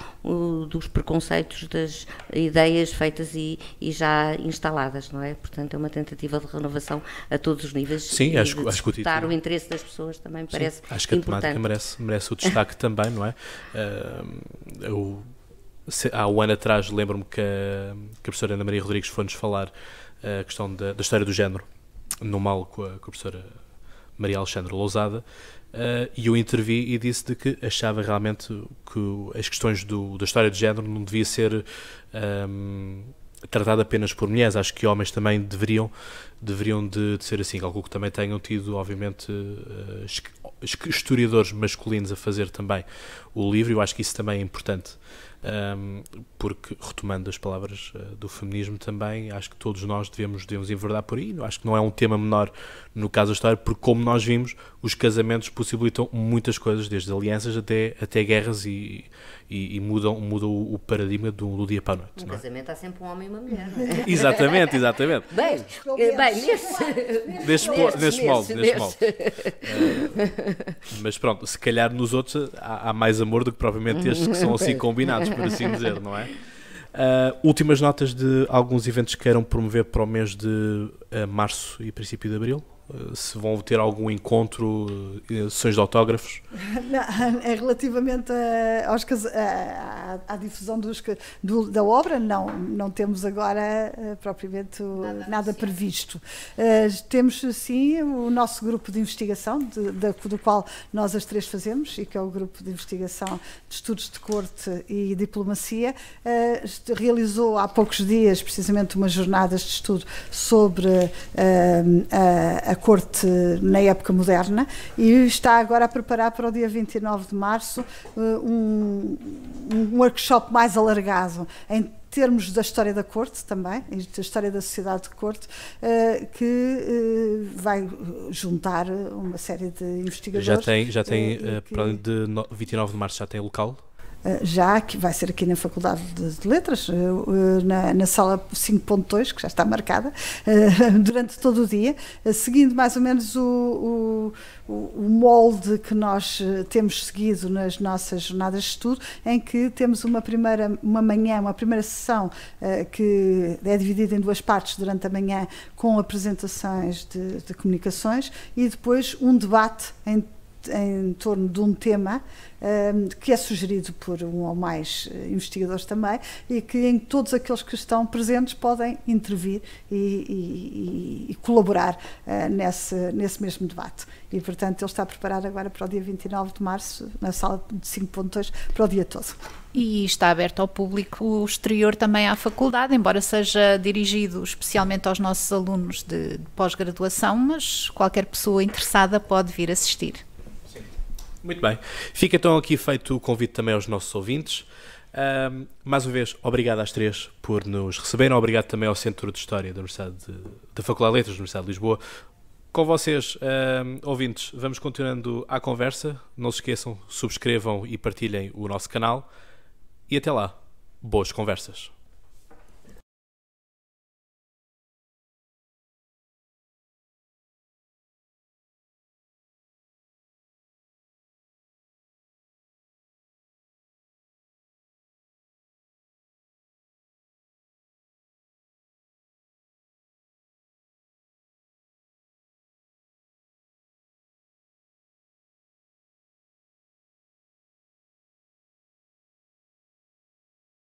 dos preconceitos, das ideias feitas e, e já instaladas, não é? Portanto, é uma tentativa de renovação a todos os níveis. Sim, acho, de acho que o título... o interesse das pessoas também parece Sim, acho que importante. a temática merece, merece o destaque também, não é? Uh, eu, se, há um ano atrás lembro-me que, que, a professora Ana Maria Rodrigues foi-nos falar ah, a questão da, da, história do género, no mal com a, com a professora Maria Alexandre Lousada, uh, e eu intervi e disse de que achava realmente que as questões do, da história de género não devia ser um, tratada apenas por mulheres, acho que homens também deveriam, deveriam de, de ser assim, algo que também tenham tido, obviamente, uh, historiadores masculinos a fazer também o livro, eu acho que isso também é importante um, porque, retomando as palavras eh, do feminismo também, acho que todos nós devemos, devemos enverdar por aí. Acho que não é um tema menor no caso da história, porque, como nós vimos, os casamentos possibilitam muitas coisas, desde alianças até, até guerras, e, e, e mudam, mudam o paradigma do, do dia para a noite. No é? casamento há sempre um homem e uma mulher, não é? Exatamente, exatamente. Bem, eh, bem nesse, nesse, nesse, nesse molde. Nesse molde. Eh, mas pronto, se calhar nos outros há, há mais amor do que propriamente estes que são assim combinados, por assim dizer, não é? Uh, últimas notas de alguns eventos que queiram promover para o mês de uh, março e princípio de abril? Eh, se vão ter algum encontro, eh, sessões de autógrafos? Não, é relativamente a, eh, aos, a, à, difusão dos, do, da obra, não, não temos agora propriamente nada, nada previsto. Uh, temos sim o nosso grupo de investigação, de, de, do qual nós as três fazemos, e que é o grupo de investigação de estudos de corte e diplomacia, uh, realizou há poucos dias precisamente umas jornadas de estudo sobre uh, a corte na época moderna e está agora a preparar para o dia 29 de março eh, um, um workshop mais alargado em termos da história da corte também, da história da sociedade de corte, eh, que eh, vai juntar uma série de investigadores. Já tem, já tem que, para além de 29 de março, já tem local? Eh, já, que vai ser aqui na Faculdade de Letras, eh, eh, na, na sala 5.2, que já está marcada, durante todo o dia, seguindo mais ou menos o, o, o, molde que nós temos seguido nas nossas jornadas de estudo, em que temos uma primeira uma manhã, uma primeira sessão que é dividida em duas partes durante a manhã, com apresentações de, de comunicações e depois um debate em em torno de um tema um, ehm, que é sugerido por um ou mais eh, investigadores também e que em todos aqueles que estão presentes podem intervir e, e, e colaborar uh, nesse, nesse mesmo debate. E, portanto, ele está preparado agora para o dia 29 de março, na sala de 5.2, para o dia todo. E está aberto ao público exterior também à faculdade, embora seja dirigido especialmente aos nossos alunos de, de pós-graduação, mas qualquer pessoa interessada pode vir assistir. Muito bem. Fica então aqui feito o convite também aos nossos ouvintes. mais uma vez, obrigado às três por nos receberem. Obrigado também ao Centro de História da, Universidade de, da Faculdade de Letras da Universidade de Lisboa. Com vocês, ouvintes, vamos continuando a conversa. Não se esqueçam, subscrevam e partilhem o nosso canal. E até lá, boas conversas.